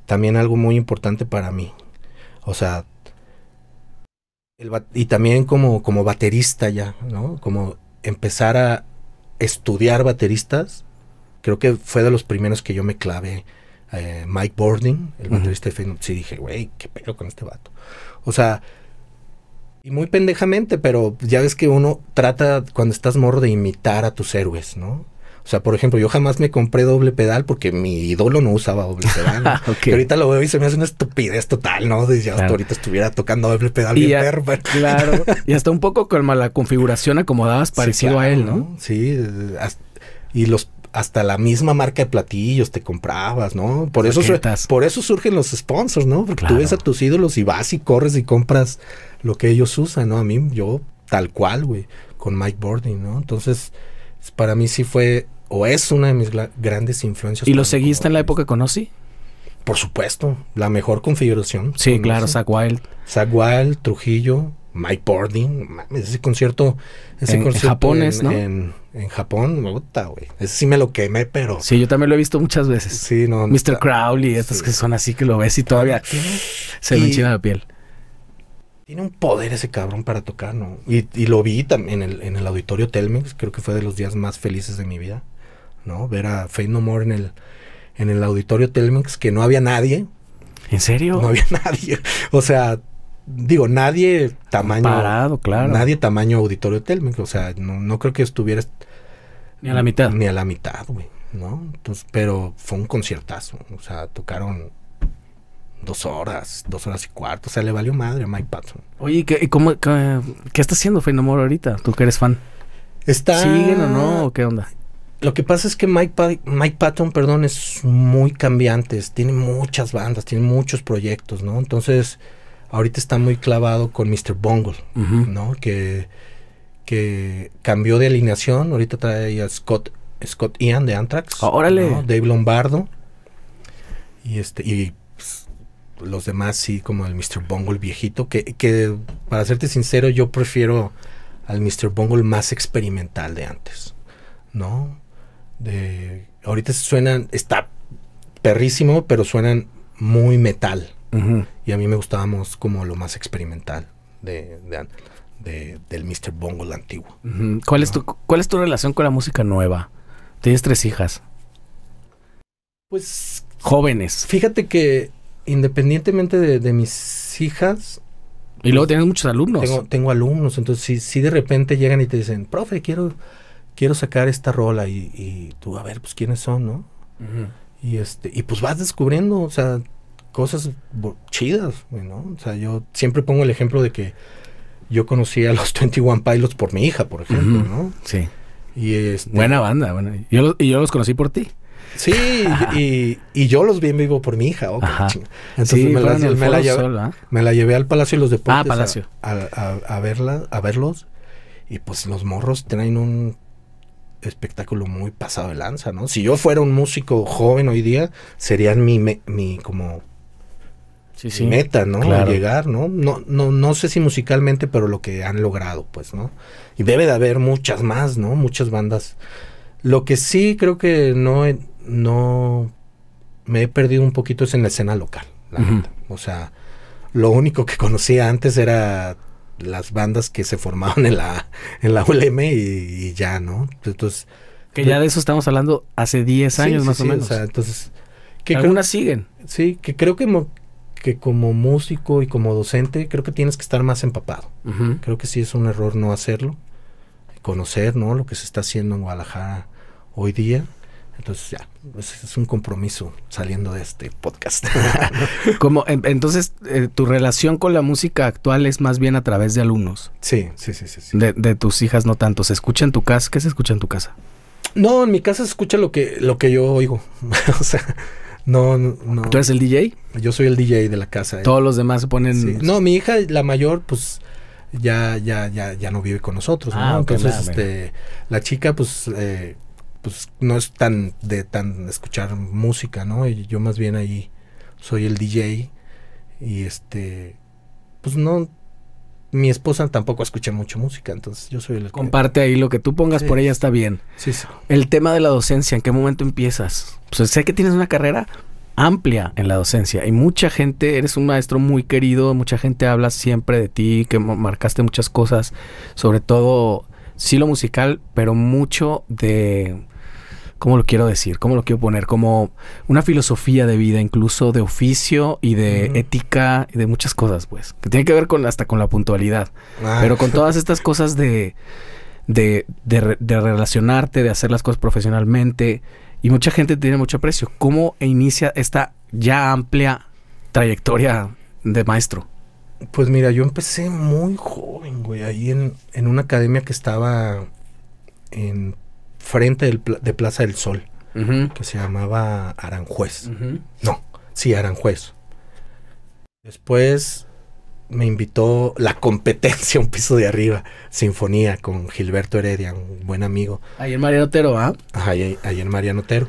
también algo muy importante para mí. O sea, y también como, como baterista ya, ¿no? Como empezar a estudiar bateristas, creo que fue de los primeros que yo me clavé. Eh, Mike Boarding, el baterista de sí dije, güey, qué pedo con este vato. O sea, y muy pendejamente, pero ya ves que uno trata cuando estás morro de imitar a tus héroes, ¿no? O sea, por ejemplo, yo jamás me compré doble pedal porque mi ídolo no usaba doble pedal. ¿no? Ah, que ahorita lo veo y se me hace una estupidez total, ¿no? Desde ahorita estuviera tocando doble pedal y bien Claro. y hasta un poco con la configuración acomodabas parecido a él, ¿no? Sí. y los hasta la misma marca de platillos te comprabas, ¿no? Por eso, surgen los sponsors, ¿no? Porque tú ves a tus ídolos y vas y corres y compras lo que ellos usan, ¿no? A mí, yo tal cual, güey, con Mike Boarding, ¿no? Entonces, para mí sí fue o es una de mis grandes influencias. ¿Y lo seguiste en la época que conocí? Por supuesto, la mejor configuración. Sí, claro, Zack Wild. Zack Wild, Trujillo, Mike Boarding, ese concierto, ese en, concierto en ¿no? en, Japón, me gusta, güey. Ese sí me lo quemé, pero. Sí, yo también lo he visto muchas veces. Sí, no. Mr. Crowley, estos que son así que lo ves y todavía se y, me la piel. Tiene un poder ese cabrón para tocar, ¿no? Y, lo vi también en el, auditorio Telmex, creo que fue de los días más felices de mi vida, ¿no? Ver a Faith No More en el, en el auditorio Telmex, que no había nadie. ¿En serio? No había nadie. O sea, digo, nadie tamaño. Parado, claro. Nadie tamaño auditorio Telmex. O sea, no, creo que estuvieras. Ni a la mitad. Ni a la mitad, güey. ¿No? pero fue un conciertazo. O sea, tocaron dos horas, dos horas y cuarto. O sea, le valió madre a Mike Patton. Oye, ¿qué, cómo, qué, está haciendo Feinamor ahorita? Tú que eres fan. Está... ¿Siguen o no? qué onda? Lo que pasa es que Mike, Mike Patton, perdón, es muy cambiante, tiene muchas bandas, tiene muchos proyectos, ¿no? Entonces, ahorita está muy clavado con Mr. Bungle, ¿no? Que, que cambió de alineación, ahorita trae a Scott, Scott Ian de Anthrax, ah, órale. Dave Lombardo, y, este, y los demás sí, como el Mr. Bungle viejito, que, para serte sincero, yo prefiero al Mr. Bungle más experimental de antes, ¿no? De, ahorita suenan, está perrísimo, pero suenan muy metal. Y a mí me gustábamos como lo más experimental de, del Mr. Bungle antiguo. ¿Cuál, es tu, ¿Cuál es tu relación con la música nueva? Tienes tres hijas. Pues... Jóvenes. Fíjate que independientemente de, mis hijas. Y luego tienes muchos alumnos. Tengo, alumnos, entonces si, si de repente llegan y te dicen, profe, quiero, quiero sacar esta rola y, y tú, a ver, pues quiénes son, ¿no? Y este, y pues vas descubriendo, o sea, cosas chidas, ¿no? O sea, yo siempre pongo el ejemplo de que yo conocí a los 21 Pilots por mi hija, por ejemplo, ¿no? Sí. Y este buena banda, bueno. y yo los conocí por ti. Sí, y, yo los vi en vivo por mi hija. Ajá. Entonces me, la, llevé, al Palacio de los ah, Deportes Palacio. A, verla, a verlos. Y pues los morros traen un espectáculo muy pasado de lanza, ¿no? Si yo fuera un músico joven hoy día, serían mi, mi como sí, sí. meta, ¿no? Llegar, ¿no? ¿no? No, no, sé si musicalmente, pero lo que han logrado, pues, ¿no? Y debe de haber muchas más, ¿no? Muchas bandas. Lo que sí creo que no, no me he perdido un poquito es en la escena local. O sea, lo único que conocía antes era las bandas que se formaban en la, en la ULM y, ya, ¿no? Entonces... Que ya pues de eso estamos hablando hace 10 años más o menos. O sea, entonces... Que Algunas siguen. Sí, que creo que, que como músico y como docente creo que tienes que estar más empapado. Creo que sí es un error no hacerlo. Conocer, ¿no? Lo que se está haciendo en Guadalajara hoy día. Entonces ya, pues, es, un compromiso saliendo de este podcast. Como entonces eh, tu relación con la música actual es más bien a través de alumnos. Sí, sí, sí, sí. De, tus hijas no tanto. ¿Se escucha en tu casa? ¿Qué se escucha en tu casa? No, en mi casa se escucha lo que, lo que yo oigo. o sea, no, no. ¿Tú eres el DJ? Yo soy el DJ de la casa. Eh. Todos los demás se ponen. No, mi hija, la mayor, pues ya, ya, ya, ya no vive con nosotros. Ah, Entonces, este, la chica, pues, eh, pues no es tan de tan escuchar música, ¿no? yo más bien ahí soy el DJ y este pues no mi esposa tampoco escucha mucho música, entonces yo soy el Comparte ahí lo que tú pongas por ella está bien. Sí, sí. El tema de la docencia, ¿en qué momento empiezas? Pues sé que tienes una carrera amplia en la docencia y mucha gente, eres un maestro muy querido, mucha gente habla siempre de ti, que marcaste muchas cosas, sobre todo sí lo musical, pero mucho de ¿Cómo lo quiero decir? ¿Cómo lo quiero poner? Como una filosofía de vida, incluso de oficio y de ética y de muchas cosas, pues. Que tiene que ver con hasta con la puntualidad. Ah. Pero con todas estas cosas de, de, relacionarte, de hacer las cosas profesionalmente. Y mucha gente tiene mucho aprecio. ¿Cómo inicia esta ya amplia trayectoria de maestro? Pues mira, yo empecé muy joven, güey, ahí en una academia que estaba en frente de Plaza del Sol, que se llamaba Aranjuez. No, sí, Aranjuez. Después me invitó la competencia un piso de arriba, Sinfonía, con Gilberto Heredia, un buen amigo. Ahí en Mariano Otero, ¿ah? ahí, en Mariano Otero.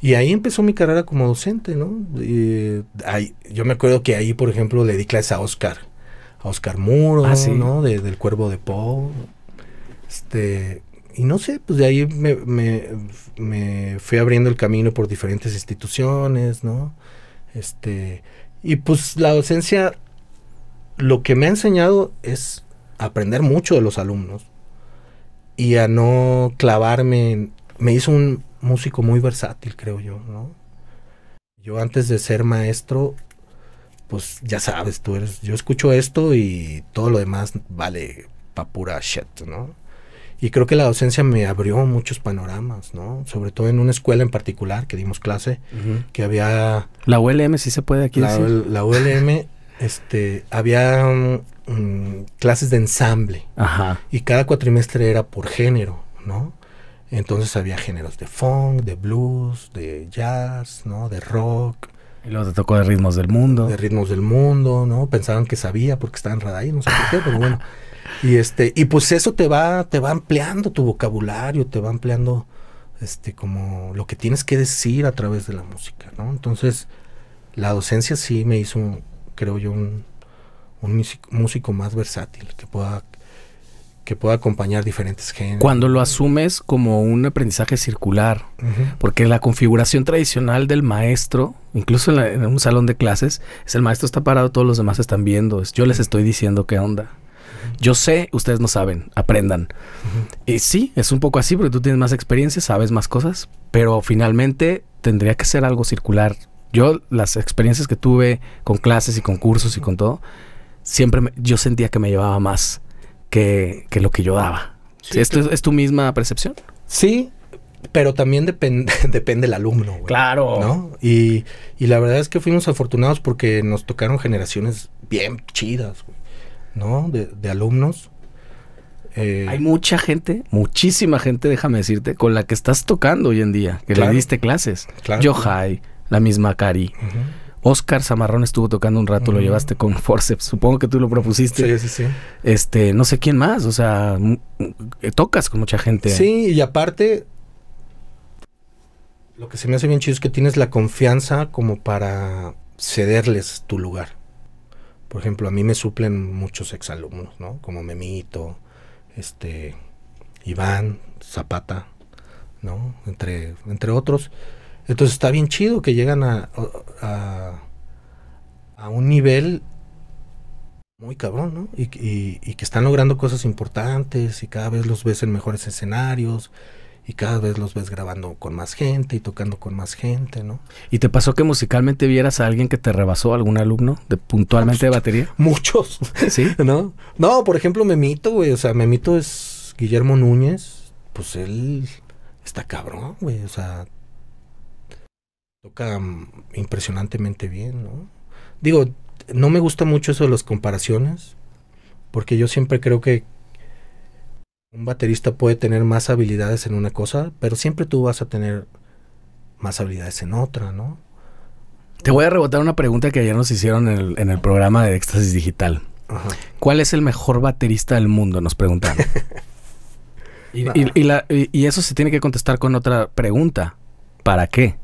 Y ahí empezó mi carrera como docente, ¿no? yo me acuerdo que ahí, por ejemplo, le di clases a Oscar, a Oscar Muro, ah, ¿no? del Cuervo de Poe, Este, y no sé, pues de ahí me, fui abriendo el camino por diferentes instituciones, ¿no? Este, y pues la docencia, lo que me ha enseñado es aprender mucho de los alumnos y a no clavarme. Me hizo un músico muy versátil, creo yo, ¿no? Yo antes de ser maestro, pues ya sabes, tú eres, yo escucho esto y todo lo demás vale pa' pura shit, ¿no? Y creo que la docencia me abrió muchos panoramas, ¿no? Sobre todo en una escuela en particular que dimos clase, que había... La ULM sí se puede aquí la, decir. La ULM, este, había mm, clases de ensamble. Ajá. Y cada cuatrimestre era por género, ¿no? Entonces había géneros de funk, de blues, de jazz, ¿no? De rock. Y luego te tocó de ritmos del mundo. De ritmos del mundo, ¿no? Pensaban que sabía porque estaba en radar no sé por qué, pero bueno. Y este, y pues eso te va, te va ampliando tu vocabulario, te va ampliando este como lo que tienes que decir a través de la música, ¿no? Entonces, la docencia sí me hizo, creo yo, un, músico, más versátil, que pueda que pueda acompañar diferentes géneros. Cuando lo asumes como un aprendizaje circular, porque la configuración tradicional del maestro, incluso en, en, un salón de clases, es el maestro está parado, todos los demás están viendo, yo les estoy diciendo qué onda. Yo sé, ustedes no saben, aprendan. Y sí, es un poco así, porque tú tienes más experiencia, sabes más cosas, pero finalmente tendría que ser algo circular. Yo las experiencias que tuve con clases y con cursos y con todo, siempre yo sentía que me llevaba más que, lo que yo daba. ¿Esto es, tu misma percepción? Sí, pero también depende el alumno. claro. Y, la verdad es que fuimos afortunados porque nos tocaron generaciones bien chidas. ¿no? De, alumnos. Eh, Hay mucha gente, muchísima gente, déjame decirte, con la que estás tocando hoy en día, que le diste clases. yo Yohai, la misma Cari. Oscar Zamarrón estuvo tocando un rato, lo llevaste con forceps, supongo que tú lo propusiste. Este, no sé quién más, o sea, tocas con mucha gente. Sí, y aparte, lo que se me hace bien chido es que tienes la confianza como para cederles tu lugar. Por ejemplo, a mí me suplen muchos exalumnos, ¿no? Como Memito, este, Iván, Zapata, ¿no? Entre, entre otros. Entonces está bien chido que llegan a, a, un nivel muy cabrón, ¿no? y que están logrando cosas importantes y cada vez los ves en mejores escenarios y cada vez los ves grabando con más gente y tocando con más gente, ¿no? ¿Y te pasó que musicalmente vieras a alguien que te rebasó, algún alumno de puntualmente de batería? Muchos, ¿sí? ¿No? No, por ejemplo, Memito, güey, o sea, Memito es Guillermo Núñez, pues él está cabrón, güey, o sea, toca mm, impresionantemente bien, ¿no? Digo, no me gusta mucho eso de las comparaciones, porque yo siempre creo que un baterista puede tener más habilidades en una cosa, pero siempre tú vas a tener más habilidades en otra, ¿no? Te voy a rebotar una pregunta que ayer nos hicieron en el, programa de Éxtasis Digital. ¿Cuál es el mejor baterista del mundo? Nos preguntaron. y, y, eso se tiene que contestar con otra pregunta. ¿Para qué?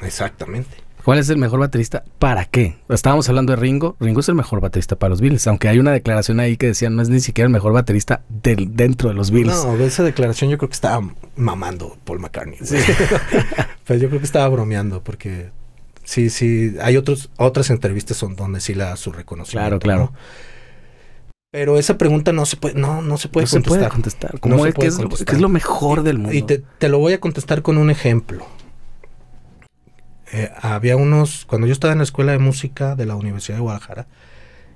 Exactamente. ¿Cuál es el mejor baterista? ¿Para qué? Estábamos hablando de Ringo. Ringo es el mejor baterista para los Bills. Aunque hay una declaración ahí que decían no es ni siquiera el mejor baterista del, dentro de los Bills. No, esa declaración yo creo que estaba mamando Paul McCartney. pues yo creo que estaba bromeando porque sí, sí, hay otros, otras entrevistas donde sí la su reconocimiento. Claro, claro. Pero esa pregunta no se puede, no, no se puede contestar. Se ¿Cómo es, que es, lo mejor del mundo? Y te lo voy a contestar con un ejemplo. Eh, había unos, cuando yo estaba en la escuela de música de la Universidad de Guadalajara,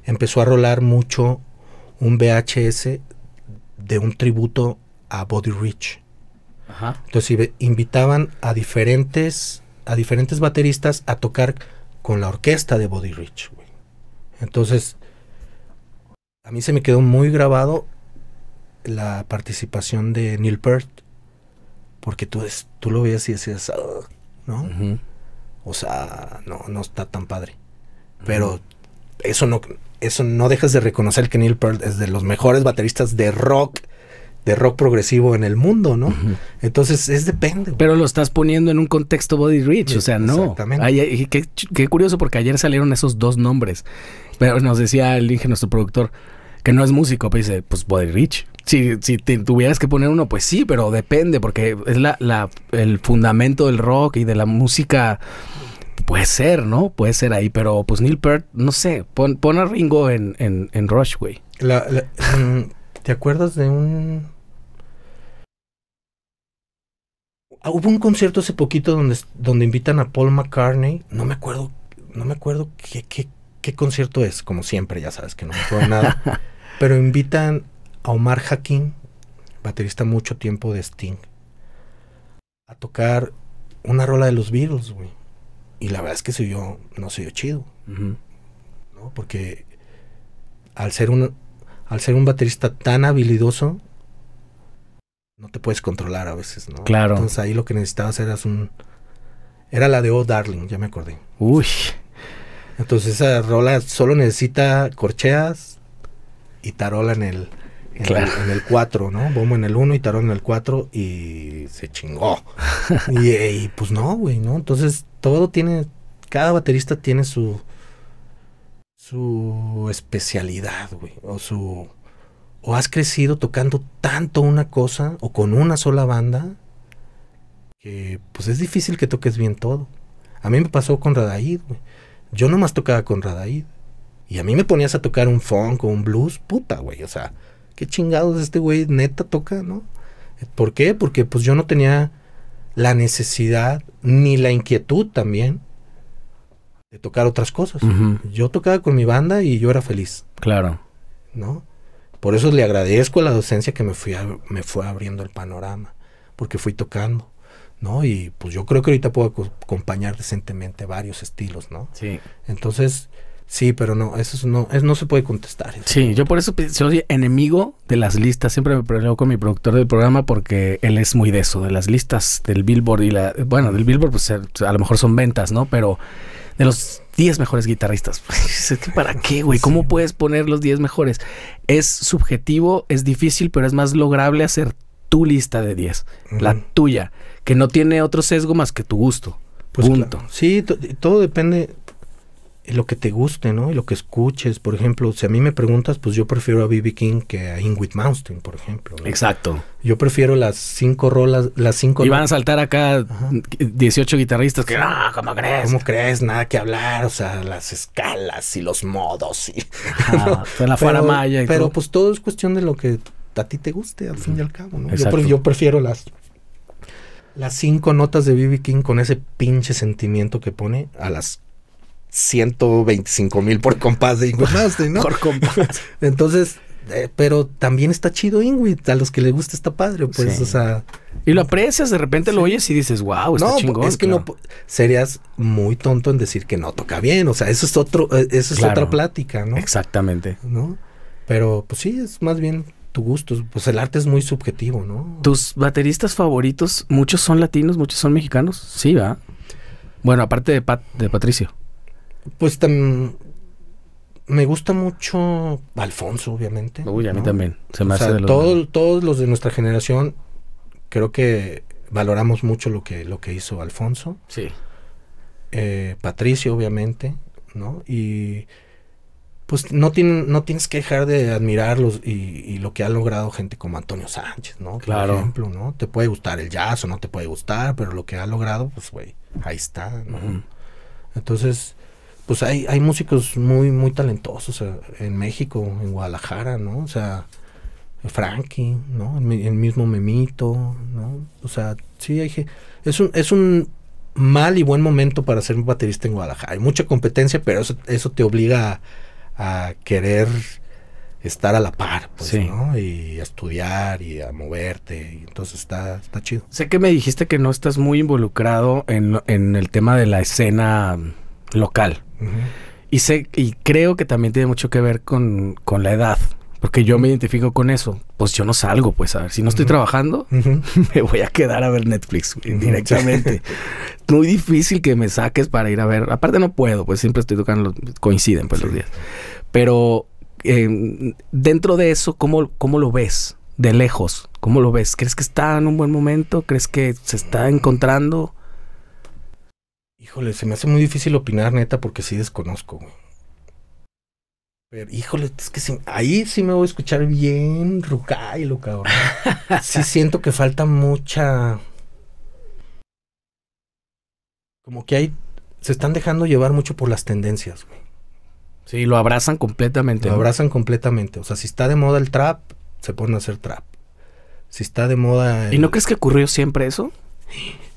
empezó a rolar mucho un VHS de un tributo a Body Rich. Ajá. Entonces invitaban a diferentes, a diferentes bateristas a tocar con la orquesta de Body Rich. Entonces, a mí se me quedó muy grabado la participación de Neil Peart, porque tú, tú lo veías y decías, ah", ¿no? O sea, no, no está tan padre. Pero eso no, eso no dejas de reconocer que Neil Peart es de los mejores bateristas de rock de rock progresivo en el mundo, ¿no? Entonces, es depende. Pero lo estás poniendo en un contexto body rich, o sea, no. Exactamente. qué, curioso porque ayer salieron esos dos nombres. Pero nos decía el Inge, nuestro productor, que no es músico, pues dice, pues Rich. Si, si te tuvieras que poner uno, pues sí, pero depende, porque es la, la, el fundamento del rock y de la música. Puede ser, ¿no? Puede ser ahí, pero pues Neil Peart, no sé, pon, a Ringo en, en, en Rush, güey. Mm, ¿Te acuerdas de un ah, hubo un concierto hace poquito donde, donde invitan a Paul McCartney. No me acuerdo, no me acuerdo qué, qué, qué concierto es, como siempre, ya sabes que no me acuerdo nada. Pero invitan a Omar Hakim, baterista mucho tiempo de Sting, a tocar una rola de los Beatles, güey. Y la verdad es que se no soy chido. ¿no? Porque al ser, un, al ser un baterista tan habilidoso, no te puedes controlar a veces, ¿no? Claro. Entonces ahí lo que necesitabas era un... Era la de O oh Darling, ya me acordé. Uy. Entonces esa rola solo necesita corcheas, y tarola en el, en, el, 4, ¿no? Bombo en el 1 y tarola en el 4 y se chingó. Eh, y, pues no, güey, ¿no? Entonces todo tiene, cada baterista tiene su, su especialidad, güey, o su... O has crecido tocando tanto una cosa o con una sola banda que pues es difícil que toques bien todo. A mí me pasó con Radaid, güey. Yo nomás tocaba con Radaid. Y a mí me ponías a tocar un funk o un blues, puta, güey. O sea, qué chingados este güey neta toca, ¿no? ¿Por qué? Porque pues yo no tenía la necesidad ni la inquietud también de tocar otras cosas. Yo tocaba con mi banda y yo era feliz. Claro. ¿No? Por eso le agradezco a la docencia que me, fui me fue abriendo el panorama, porque fui tocando, ¿no? Y pues yo creo que ahorita puedo acompañar decentemente varios estilos, ¿no? Sí. Entonces, Sí, pero no, eso no, no se puede contestar. Sí, yo por eso soy enemigo de las listas. Siempre me peleo con mi productor del programa porque él es muy de eso, de las listas del Billboard y la. Bueno, del Billboard, pues a lo mejor son ventas, ¿no? Pero de los 10 mejores guitarristas. Pues, para qué, güey. ¿Cómo puedes poner los 10 mejores? Es subjetivo, es difícil, pero es más lograble hacer tu lista de 10, la tuya, que no tiene otro sesgo más que tu gusto. Pues, punto. Sí, todo depende eh, lo que te guste, ¿no? Y lo que escuches, por ejemplo, si a mí me preguntas, pues yo prefiero a B.B. King que a Ingrid Mountain, por ejemplo. Exacto. Yo prefiero las cinco rolas, las cinco... Y van a saltar acá 18 guitarristas que, no, ah, ¿cómo crees? ¿Cómo crees? Nada que hablar, o sea, las escalas y los modos y... Ah, la fuera maya Pero pues todo es cuestión de lo que a ti te guste, al fin y al cabo, ¿no? Yo, yo prefiero las las cinco notas de B.B. King con ese pinche sentimiento que pone a las 125 mil por compás de más ¿no? por compás. Entonces, eh, pero también está chido Ingwit, a los que les gusta está padre, pues, o sea. Y lo aprecias, de repente lo oyes y dices, wow, está no, Es que no serías muy tonto en decir que no toca bien. O sea, eso es otro, eh, eso es otra plática, ¿no? Exactamente. ¿No? Pero, pues sí, es más bien tu gusto. Pues el arte es muy subjetivo, ¿no? ¿Tus bateristas favoritos, muchos son latinos, muchos son mexicanos? Sí, va. Bueno, aparte de, de Patricio. Pues me gusta mucho Alfonso, obviamente. Uy, a mí también. Se o sea, todos los de nuestra generación creo que valoramos mucho lo que, lo que hizo Alfonso. Sí. Eh, Patricio, obviamente, ¿no? Y pues no, tiene, no tienes que dejar de admirarlos y, lo que ha logrado gente como Antonio Sánchez, ¿no? Claro. ejemplo, ¿no? Te puede gustar el jazz o no te puede gustar, pero lo que ha logrado, pues, güey, ahí está, ¿no? Entonces, pues hay, hay músicos muy, muy talentosos eh, en México, en Guadalajara, ¿no? O sea, Frankie, ¿no? El, mismo Memito, ¿no? O sea, sí, hay, es, un, es un mal y buen momento para ser un baterista en Guadalajara. Hay mucha competencia, pero eso, eso te obliga a, querer estar a la par, pues, ¿no? Y a estudiar y a moverte. Y entonces está, chido. Sé que me dijiste que no estás muy involucrado en, en el tema de la escena local. Y sé, y creo que también tiene mucho que ver con, con la edad. Porque yo me identifico con eso. Pues yo no salgo, pues a ver, si no estoy trabajando, me voy a quedar a ver Netflix directamente. Muy difícil que me saques para ir a ver. Aparte no puedo, pues siempre estoy tocando, coinciden pues los días. Pero em, dentro de eso, ¿cómo, ¿cómo lo ves? De lejos, ¿cómo lo ves? ¿Crees que está en un buen momento? ¿Crees que se está encontrando? Híjole, se me hace muy difícil opinar, neta, porque sí desconozco, Pero, híjole, es que ahí sí me voy a escuchar bien lo cabrón. sí siento que falta mucha... Como que hay... Se están dejando llevar mucho por las tendencias, güey. Sí, lo abrazan completamente. Lo abrazan completamente. O sea, si está de moda el trap, se ponen a hacer trap. Si está de moda... ¿Y no crees que ocurrió siempre eso?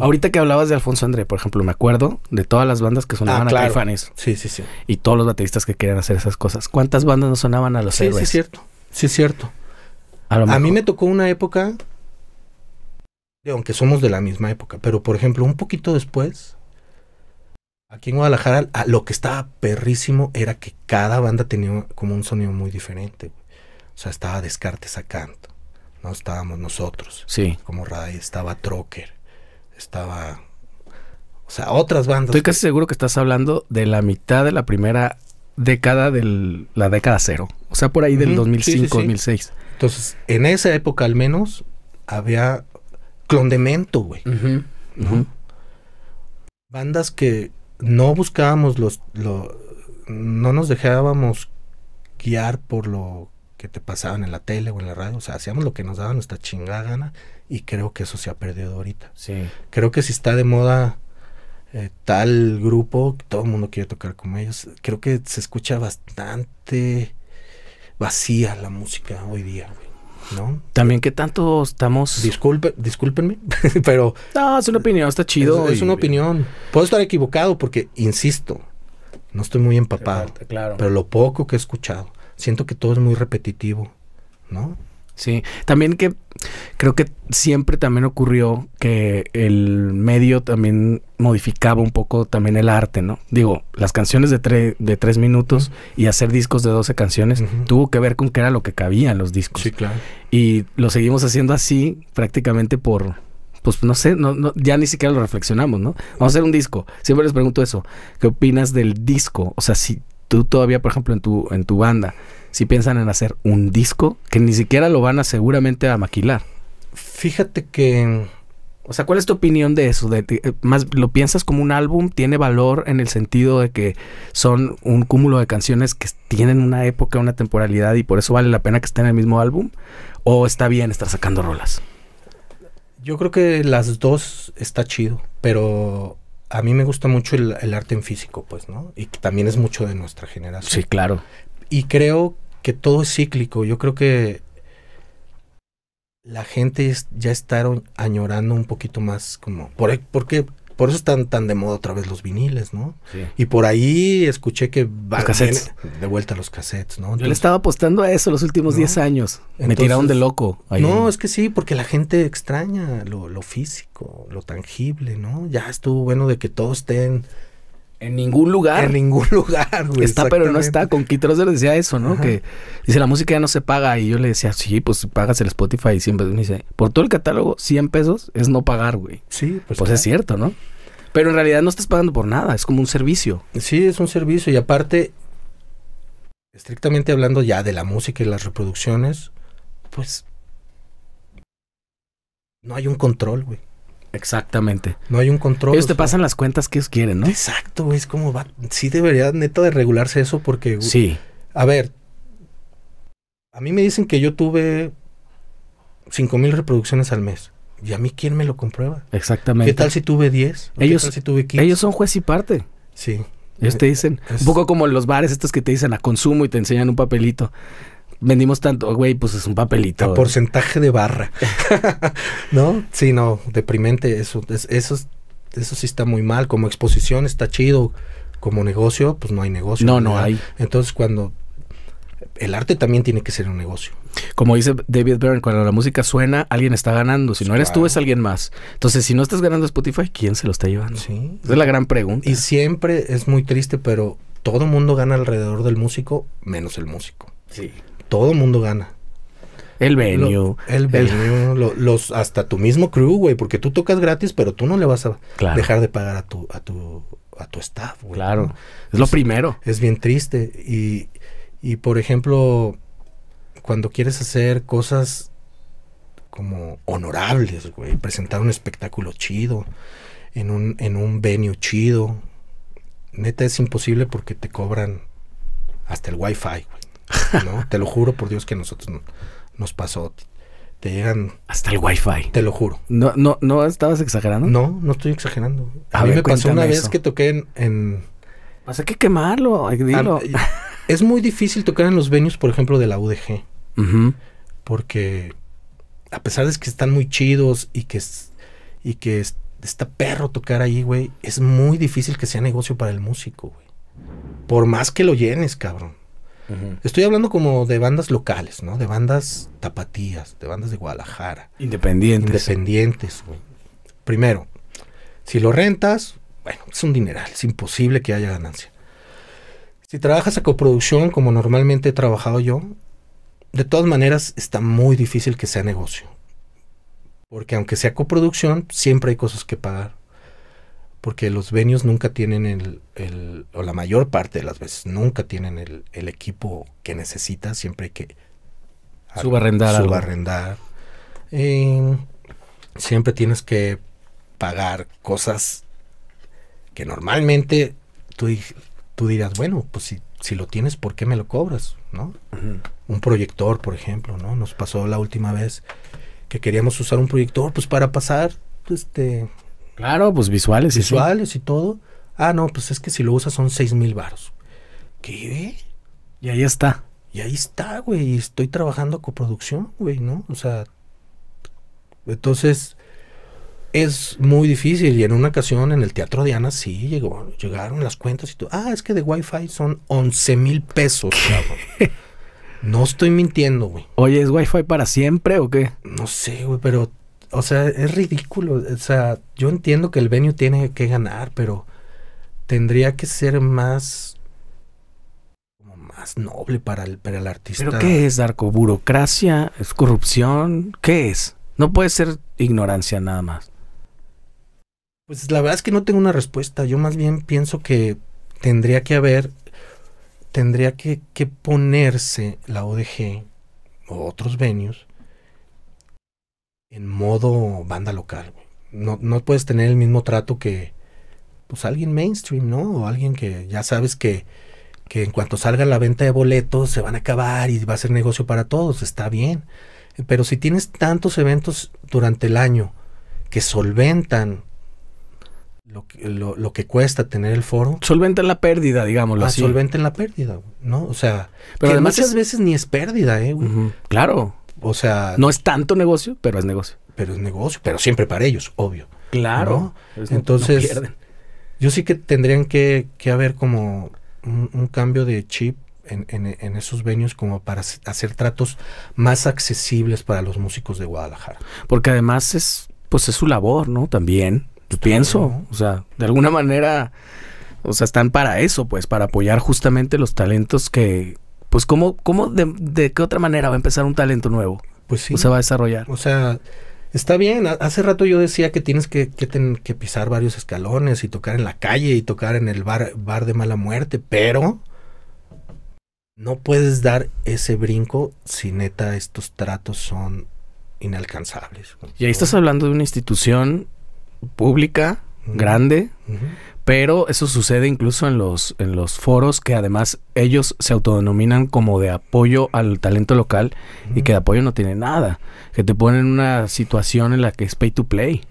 Ahorita que hablabas de Alfonso André, por ejemplo, me acuerdo de todas las bandas que sonaban ah, a Sí, sí, sí. Y todos los bateristas que querían hacer esas cosas. ¿Cuántas bandas no sonaban a los sí, Sí, es cierto. Sí, es cierto. A, mí me tocó una época, aunque somos de la misma época, pero por ejemplo, un poquito después, aquí en Guadalajara, lo que estaba perrísimo era que cada banda tenía como un sonido muy diferente. O sea, estaba Descartes a canto, ¿no? Estábamos nosotros. Sí. Como Ray, estaba Troker estaba... O sea, otras bandas. Estoy casi seguro que estás hablando de la mitad de la primera década de la década cero. O sea, por ahí del 2005, 2006. Entonces, en esa época al menos había clondemento, güey. Bandas que no buscábamos los, lo, no nos dejábamos guiar por lo que te pasaban en la tele o en la radio. O sea, hacíamos lo que nos daba nuestra chingada gana y creo que eso se ha perdido ahorita. Sí. Creo que si está de moda eh, tal grupo, todo el mundo quiere tocar con ellos. Creo que se escucha bastante vacía la música hoy día, güey. ¿No? También que tanto estamos. Disculpe, discúlpenme, pero. No, es una opinión, está chido. Es, una opinión. Puedo estar equivocado porque, insisto, no estoy muy empapado. claro. Pero lo poco que he escuchado, siento que todo es muy repetitivo, ¿no? Sí, también que creo que siempre también ocurrió que el medio también modificaba un poco también el arte, ¿no? Digo, las canciones de, tre de tres minutos y hacer discos de 12 canciones tuvo que ver con qué era lo que cabía en los discos. Sí, claro. Y lo seguimos haciendo así prácticamente por, pues no sé, no, ya ni siquiera lo reflexionamos, ¿no? Vamos a hacer un disco. Siempre les pregunto eso, ¿qué opinas del disco? O sea, si tú todavía, por ejemplo, en tu, en tu banda, si piensan en hacer un disco que ni siquiera lo van a seguramente a maquilar. Fíjate que... O sea, ¿cuál es tu opinión de eso? De, eh, más, ¿Lo piensas como un álbum? ¿Tiene valor en el sentido de que son un cúmulo de canciones que tienen una época, una temporalidad y por eso vale la pena que estén en el mismo álbum? ¿O está bien estar sacando rolas? Yo creo que las dos está chido, pero a mí me gusta mucho el, arte en físico, pues, ¿no? Y también es mucho de nuestra generación. Sí, claro. Y creo que todo es cíclico. Yo creo que la gente ya está añorando un poquito más como e, por qué por eso están tan de moda otra vez los viniles, ¿no? Y por ahí escuché que van de vuelta a los cassettes, ¿no? Yo le estaba apostando a eso los últimos 10 años. Me tiraron de loco. No, es que sí, porque la gente extraña lo, lo, físico, lo tangible, ¿no? Ya estuvo bueno de que todos estén en ningún lugar. En ningún lugar, güey. Está, pero no está. Con Keith decía eso, ¿no? Que dice, la música ya no se paga. Y yo le decía, sí, pues pagas el Spotify y siempre Me dice, por todo el catálogo, 100 pesos es no pagar, güey. Sí, pues. Pues es cierto, ¿no? Pero en realidad no estás pagando por nada. Es como un servicio. Sí, es un servicio. Y aparte, estrictamente hablando ya de la música y las reproducciones, pues. No hay un control, güey. Exactamente. No hay un control. Ellos te pasan las cuentas que ellos quieren, ¿no? Exacto, Es como va. Sí debería neta de regularse eso porque. Sí. A ver. A mí me dicen que yo tuve cinco mil reproducciones al mes. ¿Y a mí quién me lo comprueba? Exactamente. ¿Qué tal si tuve 10? Ellos, ¿Qué si tuve 15? Ellos son juez y parte. Sí. Ellos te dicen. un poco como los bares estos que te dicen a consumo y te enseñan un papelito vendimos tanto, güey, pues es un papelito. porcentaje de barra. ¿No? Sí, no, deprimente. Eso, eso, eso sí está muy mal. Como exposición está chido. Como negocio, pues no hay negocio. No, no, hay. Entonces, cuando. El arte también tiene que ser un negocio. Como dice David Byrne, cuando la música suena, alguien está ganando. Si no eres tú, es alguien más. Entonces, si no estás ganando Spotify, ¿quién se lo está llevando? Esa es la gran pregunta. Y siempre es muy triste, pero todo mundo gana alrededor del músico, menos el músico. Sí todo mundo gana. El venue. el venue, los, hasta tu mismo crew, güey, porque tú tocas gratis, pero tú no le vas a dejar de pagar a tu, a tu, a tu staff, güey. Claro, es lo primero. Es bien triste. Y, por ejemplo, cuando quieres hacer cosas como honorables, güey, presentar un espectáculo chido, en un, en un venue chido, neta es imposible porque te cobran hasta el wifi, güey. te lo juro por Dios que a nosotros nos pasó. Te llegan... Hasta el wifi. Te lo juro. No, no, ¿no estabas exagerando? No, no estoy exagerando. A, mí me pasó una vez que toqué en... en... Pues que quemarlo, eh, es muy difícil tocar en los venues, por ejemplo, de la UDG. Porque a pesar de que están muy chidos y que, y que está perro tocar ahí, güey, es muy difícil que sea negocio para el músico, güey. Por más que lo llenes, cabrón. Estoy hablando como de bandas locales, ¿no? De bandas tapatías, de bandas de Guadalajara. Independientes. Independientes, Primero, si lo rentas, bueno, es un dineral, es imposible que haya ganancia. Si trabajas a coproducción, como normalmente he trabajado yo, de todas maneras está muy difícil que sea negocio. Porque aunque sea coproducción, siempre hay cosas que pagar porque los venios nunca tienen el, o la mayor parte de las veces, nunca tienen el, equipo que necesitas... siempre hay que subarrendar. Subarrendar. Eh, siempre tienes que pagar cosas que normalmente tú, tú dirás, bueno, pues si, si lo tienes, ¿por qué me lo cobras? ¿No? Un proyector, por ejemplo, ¿no? Nos pasó la última vez que queríamos usar un proyector, pues para pasar este, Claro, pues visuales. Visuales y todo. Ah, no, pues es que si lo usas son seis mil varos. ¿Qué? Y ahí está. Y ahí está, güey. Estoy trabajando coproducción, güey, ¿no? O sea, entonces es muy difícil. Y en una ocasión en el Teatro Diana sí llegó, llegaron las cuentas y todo. ah, es que de Wi-Fi son 11 mil pesos, No estoy mintiendo, güey. Oye, ¿es Wi-Fi para siempre o qué? No sé, güey, pero o sea, es ridículo. O sea, yo entiendo que el Venio tiene que ganar, pero tendría que ser más más noble para el, para el artista. ¿Pero qué es, arco? ¿Burocracia? ¿Es corrupción? ¿Qué es? No puede ser ignorancia nada más. Pues la verdad es que no tengo una respuesta. Yo más bien pienso que tendría que haber, tendría que, que ponerse la ODG o otros venios en modo banda local. No, no puedes tener el mismo trato que pues alguien mainstream, ¿no? O alguien que ya sabes que, que en cuanto salga la venta de boletos se van a acabar y va a ser negocio para todos, está bien. Pero si tienes tantos eventos durante el año que solventan lo, que cuesta tener el foro. Solventan la pérdida, digámoslo ah, Solventan la pérdida, ¿no? O sea, pero además muchas veces ni es pérdida, ¿eh? Güey? Claro. O sea. No es tanto negocio, pero es negocio. Pero es negocio, pero siempre para ellos, obvio. Claro. Entonces, yo sí que tendrían que, haber como un, cambio de chip en, esos venues como para hacer tratos más accesibles para los músicos de Guadalajara. Porque además es, pues es su labor, ¿no? También, yo pienso, o sea, de alguna manera, o sea, están para eso, pues, para apoyar justamente los talentos que, pues ¿cómo, cómo de, qué otra manera va a empezar un talento nuevo? Pues sí. O se va a desarrollar. O sea, está bien. Hace rato yo decía que tienes que, que, que pisar varios escalones y tocar en la calle y tocar en el bar, bar de mala muerte, pero no puedes dar ese brinco si neta estos tratos son inalcanzables. Y ahí estás hablando de una institución pública, grande, pero eso sucede incluso en los, en los foros que además ellos se autodenominan como de apoyo al talento local y que de apoyo no tiene nada. Que te ponen en una situación en la que es pay to play.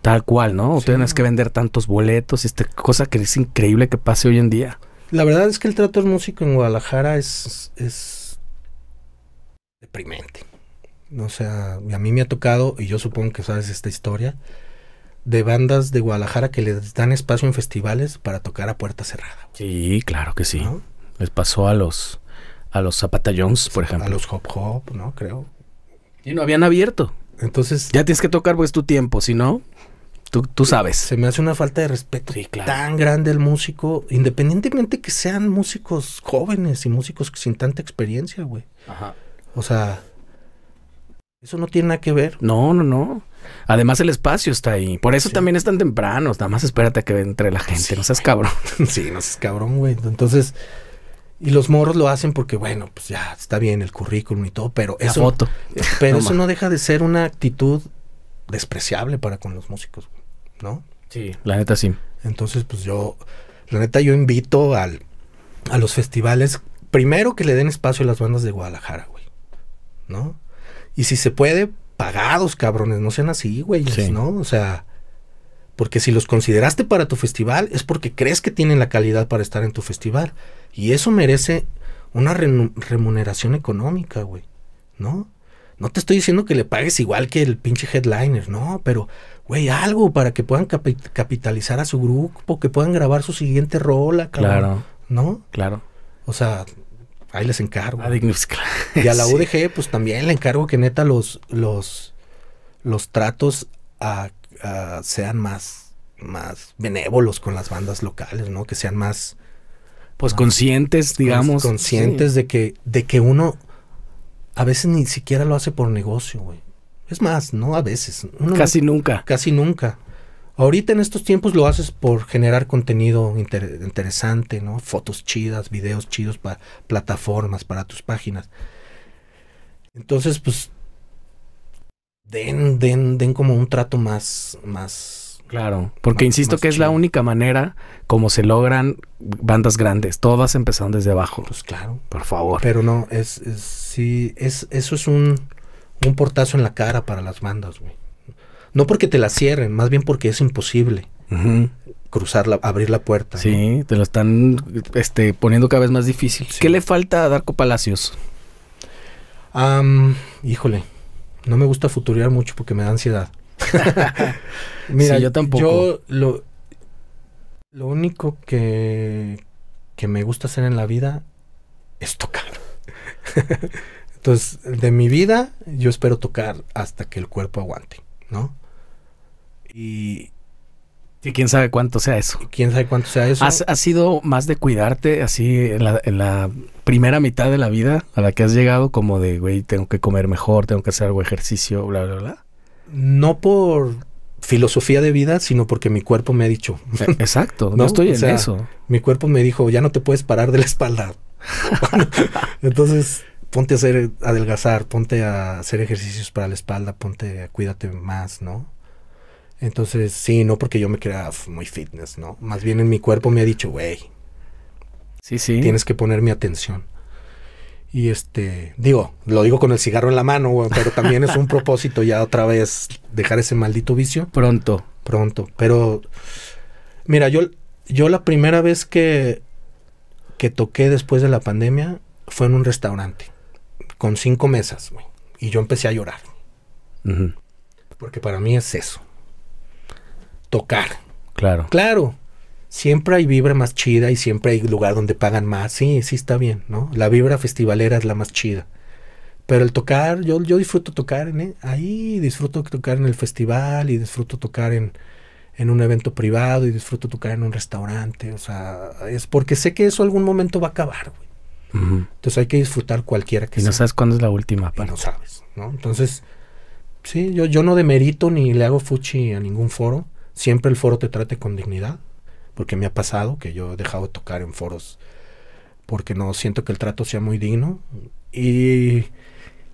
Tal cual, ¿no? Tienes que vender tantos boletos, esta cosa que es increíble que pase hoy en día. La verdad es que el trato del músico en Guadalajara es, es deprimente. O sea, a mí me ha tocado, y yo supongo que sabes esta historia, de bandas de Guadalajara que les dan espacio en festivales para tocar a puerta cerrada. Sí, claro que sí. Les pasó a los a los Zapata Jones, por ejemplo. A los Hop Hop, ¿no? Creo. Y no habían abierto. Entonces. Ya tienes que tocar, pues, tu tiempo, si no. Tú, sabes. Se me hace una falta de respeto sí, claro. tan grande el músico, independientemente que sean músicos jóvenes y músicos sin tanta experiencia, güey. Ajá. O sea, eso no tiene nada que ver. No, no, no. Además, el espacio está ahí. Por eso también es tan temprano. Nada más espérate a que entre la gente. no seas cabrón. sí, no seas cabrón, güey. Entonces, y los morros lo hacen porque, bueno, pues ya está bien el currículum y todo, pero eso. Eh, pero eso no deja de ser una actitud despreciable para con los músicos, ¿no? Sí, la neta sí. Entonces, pues yo, la neta, yo invito al, a los festivales, primero que le den espacio a las bandas de Guadalajara, güey, ¿no? Y si se puede, pagados, cabrones, no sean así, güey, ¿no? O sea, porque si los consideraste para tu festival es porque crees que tienen la calidad para estar en tu festival. Y eso merece una remuneración económica, güey, ¿no? No te estoy diciendo que le pagues igual que el pinche headliner, no, pero, güey, algo para que puedan capitalizar a su grupo, que puedan grabar su siguiente rola, Claro. ¿No? Claro. O sea, ahí les encargo. A ah, y a la UDG, pues también le encargo que neta los, los, los tratos sean más, más benévolos con las bandas locales, ¿no? Que sean más. Pues conscientes, digamos. Conscientes de, que, de que uno a veces ni siquiera lo hace por negocio, güey. Es más, no a veces. casi nunca. Casi nunca. Ahorita en estos tiempos lo haces por generar contenido interesante, ¿no? Fotos chidas, videos chidos para plataformas, para tus páginas. Entonces, pues, den, den, den como un trato más, más. Claro, porque insisto que es la única manera como se logran bandas grandes. Todas empezaron desde abajo. Pues claro. Por favor. Pero no, es, es sí, es, eso es un, un portazo en la cara para las bandas, güey. No porque te la cierren, más bien porque es imposible. cruzarla, abrir la puerta. Sí, te lo están este, poniendo cada vez más difícil. ¿Qué le falta a Darko Palacios? híjole, no me gusta futurear mucho porque me da ansiedad. Mira, yo tampoco. Yo lo, lo único que, que me gusta hacer en la vida es tocar. Entonces, de mi vida, yo espero tocar hasta que el cuerpo aguante, ¿no? Y, quién sabe cuánto sea eso. Quién sabe cuánto sea eso. ¿Has, sido más de cuidarte así en la, primera mitad de la vida a la que has llegado, como de, güey, tengo que comer mejor, tengo que hacer algo ejercicio, bla, bla, bla? No por filosofía de vida, sino porque mi cuerpo me ha dicho. E, exacto, no, estoy en eso. Mi cuerpo me dijo, ya no te puedes parar de la espalda. Entonces, ponte a hacer adelgazar, ponte a hacer ejercicios para la espalda, ponte a cuídate más, ¿no? Entonces, sí, no porque yo me crea muy fitness, ¿no? Más bien en mi cuerpo me ha dicho, güey. Sí, sí. Tienes que poner mi atención. Y este, digo, lo digo con el cigarro en la mano, güey, pero también es un propósito ya otra vez dejar ese maldito vicio. Pronto. Pronto. Pero, mira, yo, yo la primera vez que, que toqué después de la pandemia fue en un restaurante con cinco mesas, güey. Y yo empecé a llorar. Porque para mí es eso tocar. Claro. Claro. Siempre hay vibra más chida y siempre hay lugar donde pagan más. Sí, sí está bien, ¿no? La vibra festivalera es la más chida. Pero el tocar, yo, yo disfruto tocar en, eh, ahí, disfruto tocar en el festival y disfruto tocar en, un evento privado y disfruto tocar en un restaurante. O sea, es porque sé que eso algún momento va a acabar, güey. Entonces hay que disfrutar cualquiera que sea. Y no sabes cuándo es la última parte. Y no sabes, ¿no? Entonces, sí, yo, yo no demerito ni le hago fuchi a ningún foro siempre el foro te trate con dignidad, porque me ha pasado que yo he dejado de tocar en foros porque no siento que el trato sea muy digno. Y,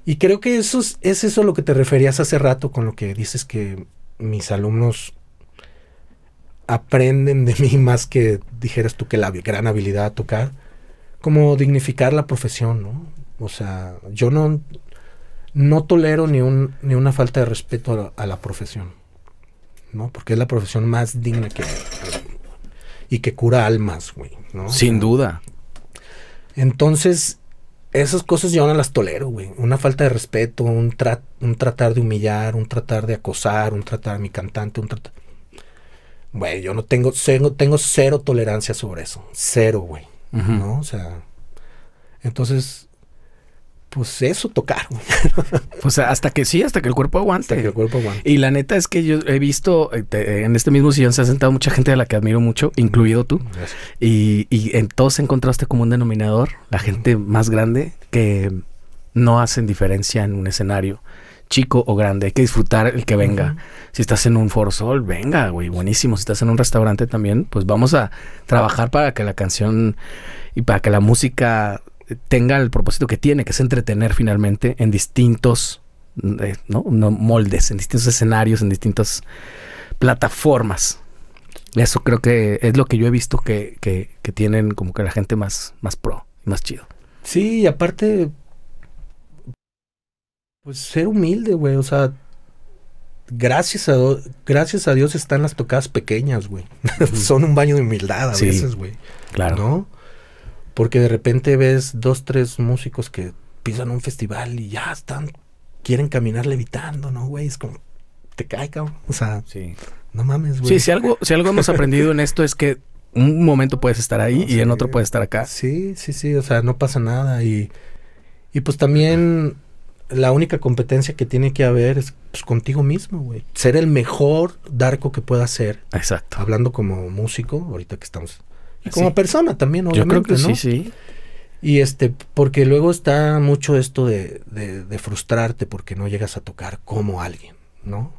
y creo que eso es, eso a lo que te referías hace rato con lo que dices que mis alumnos aprenden de mí más que dijeras tú que la gran habilidad a tocar, como dignificar la profesión, ¿no? O sea, yo no, no tolero ni, un, ni una falta de respeto a la profesión. ¿no? Porque es la profesión más digna que y que cura almas, güey, Sin duda. Entonces, esas cosas yo no las tolero, güey. Una falta de respeto, un, un tratar de humillar, un tratar de acosar, un tratar a mi cantante, un tratar... Güey, yo no tengo, tengo, cero tolerancia sobre eso. Cero, güey. ¿No? O sea... Entonces, pues eso, tocar. pues hasta que sí, hasta que el cuerpo aguante. el cuerpo Y la neta es que yo he visto eh, en este mismo sillón se ha sentado mucha gente a la que admiro mucho, incluido tú. Y, y en todos encontraste como un denominador, la gente más grande que no hacen diferencia en un escenario chico o grande, hay que disfrutar el que venga. Si estás en un sol, venga, güey, buenísimo. Si estás en un restaurante también, pues vamos a trabajar para que la canción y para que la música tenga el propósito que tiene, que es entretener finalmente en distintos eh, ¿no? moldes, en distintos escenarios, en distintas plataformas. Eso creo que es lo que yo he visto que, que, que tienen como que la gente más, más pro, más chido. Sí, y aparte, pues ser humilde, güey. O sea, gracias a, gracias a Dios están las tocadas pequeñas, güey. Son un baño de humildad a veces, güey. Claro. ¿No? Porque de repente ves dos, tres músicos que pisan un festival y ya están, quieren caminar levitando, ¿no, güey? Es como, te cae, cabrón. O sea, sí. no mames, güey. Sí, si algo, si algo hemos aprendido en esto es que un momento puedes estar ahí y en otro puedes estar acá. Sí, sí, sí, o sea, no pasa nada. Y, y pues también la única competencia que tiene que haber es pues, contigo mismo, güey. Ser el mejor darco que pueda ser. Exacto. Hablando como músico, ahorita que estamos como persona también, obviamente. Yo creo que sí, sí. Y este, porque luego está mucho esto de, de, frustrarte porque no llegas a tocar como alguien, ¿no?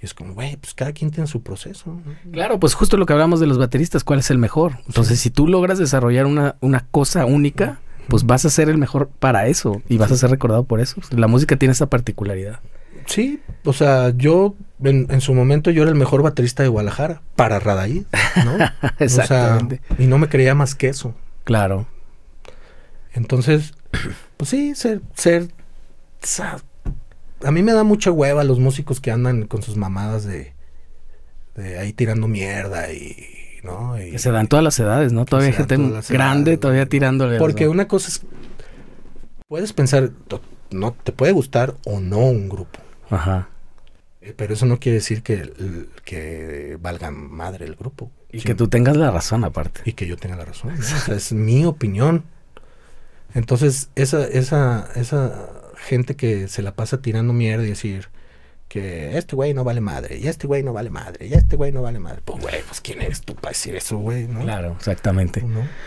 Y es como, güey, pues cada quien tiene su proceso. Claro, pues justo lo que hablamos de los bateristas, ¿cuál es el mejor? Entonces, si tú logras desarrollar una, una cosa única, pues vas a ser el mejor para eso y vas a ser recordado por eso. La música tiene esa particularidad sí, o sea, yo en, su momento yo era el mejor baterista de Guadalajara para Radaí, ¿no? Exactamente. y no me creía más que eso. Claro. Entonces, pues sí, ser, ser, a mí me da mucha hueva los músicos que andan con sus mamadas de, de ahí tirando mierda y ¿no? que se dan todas las edades, ¿no? Todavía gente grande todavía tirándole. Porque una cosa es, puedes pensar, no te puede gustar o no un grupo. Ajá. Eh, pero eso no quiere decir que, que valga madre el grupo. Y que tú tengas la razón aparte. Y que yo tenga la razón. es mi opinión. Entonces, esa, esa, esa gente que se la pasa tirando mierda y decir que este güey no vale madre, y este güey no vale madre, y este güey no vale madre. Pues, güey, pues quién eres tú para decir eso, güey, Claro, exactamente.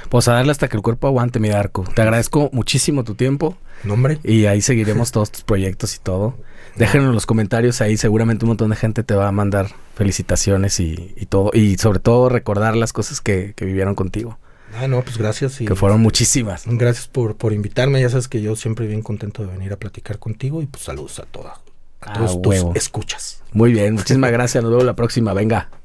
Pues a darle hasta que el cuerpo aguante, mi arco. Te agradezco muchísimo tu tiempo. Nombre. Y ahí seguiremos todos tus proyectos y todo. Déjenlo en los comentarios ahí, seguramente un montón de gente te va a mandar felicitaciones y, todo. Y sobre todo recordar las cosas que, vivieron contigo. Ah, no, pues gracias. Y, que fueron muchísimas. Gracias por, por invitarme. Ya sabes que yo siempre bien contento de venir a platicar contigo y pues saludos a todas. A, ah, todos tus escuchas. Muy bien, muchísimas gracias. Nos vemos la próxima. Venga.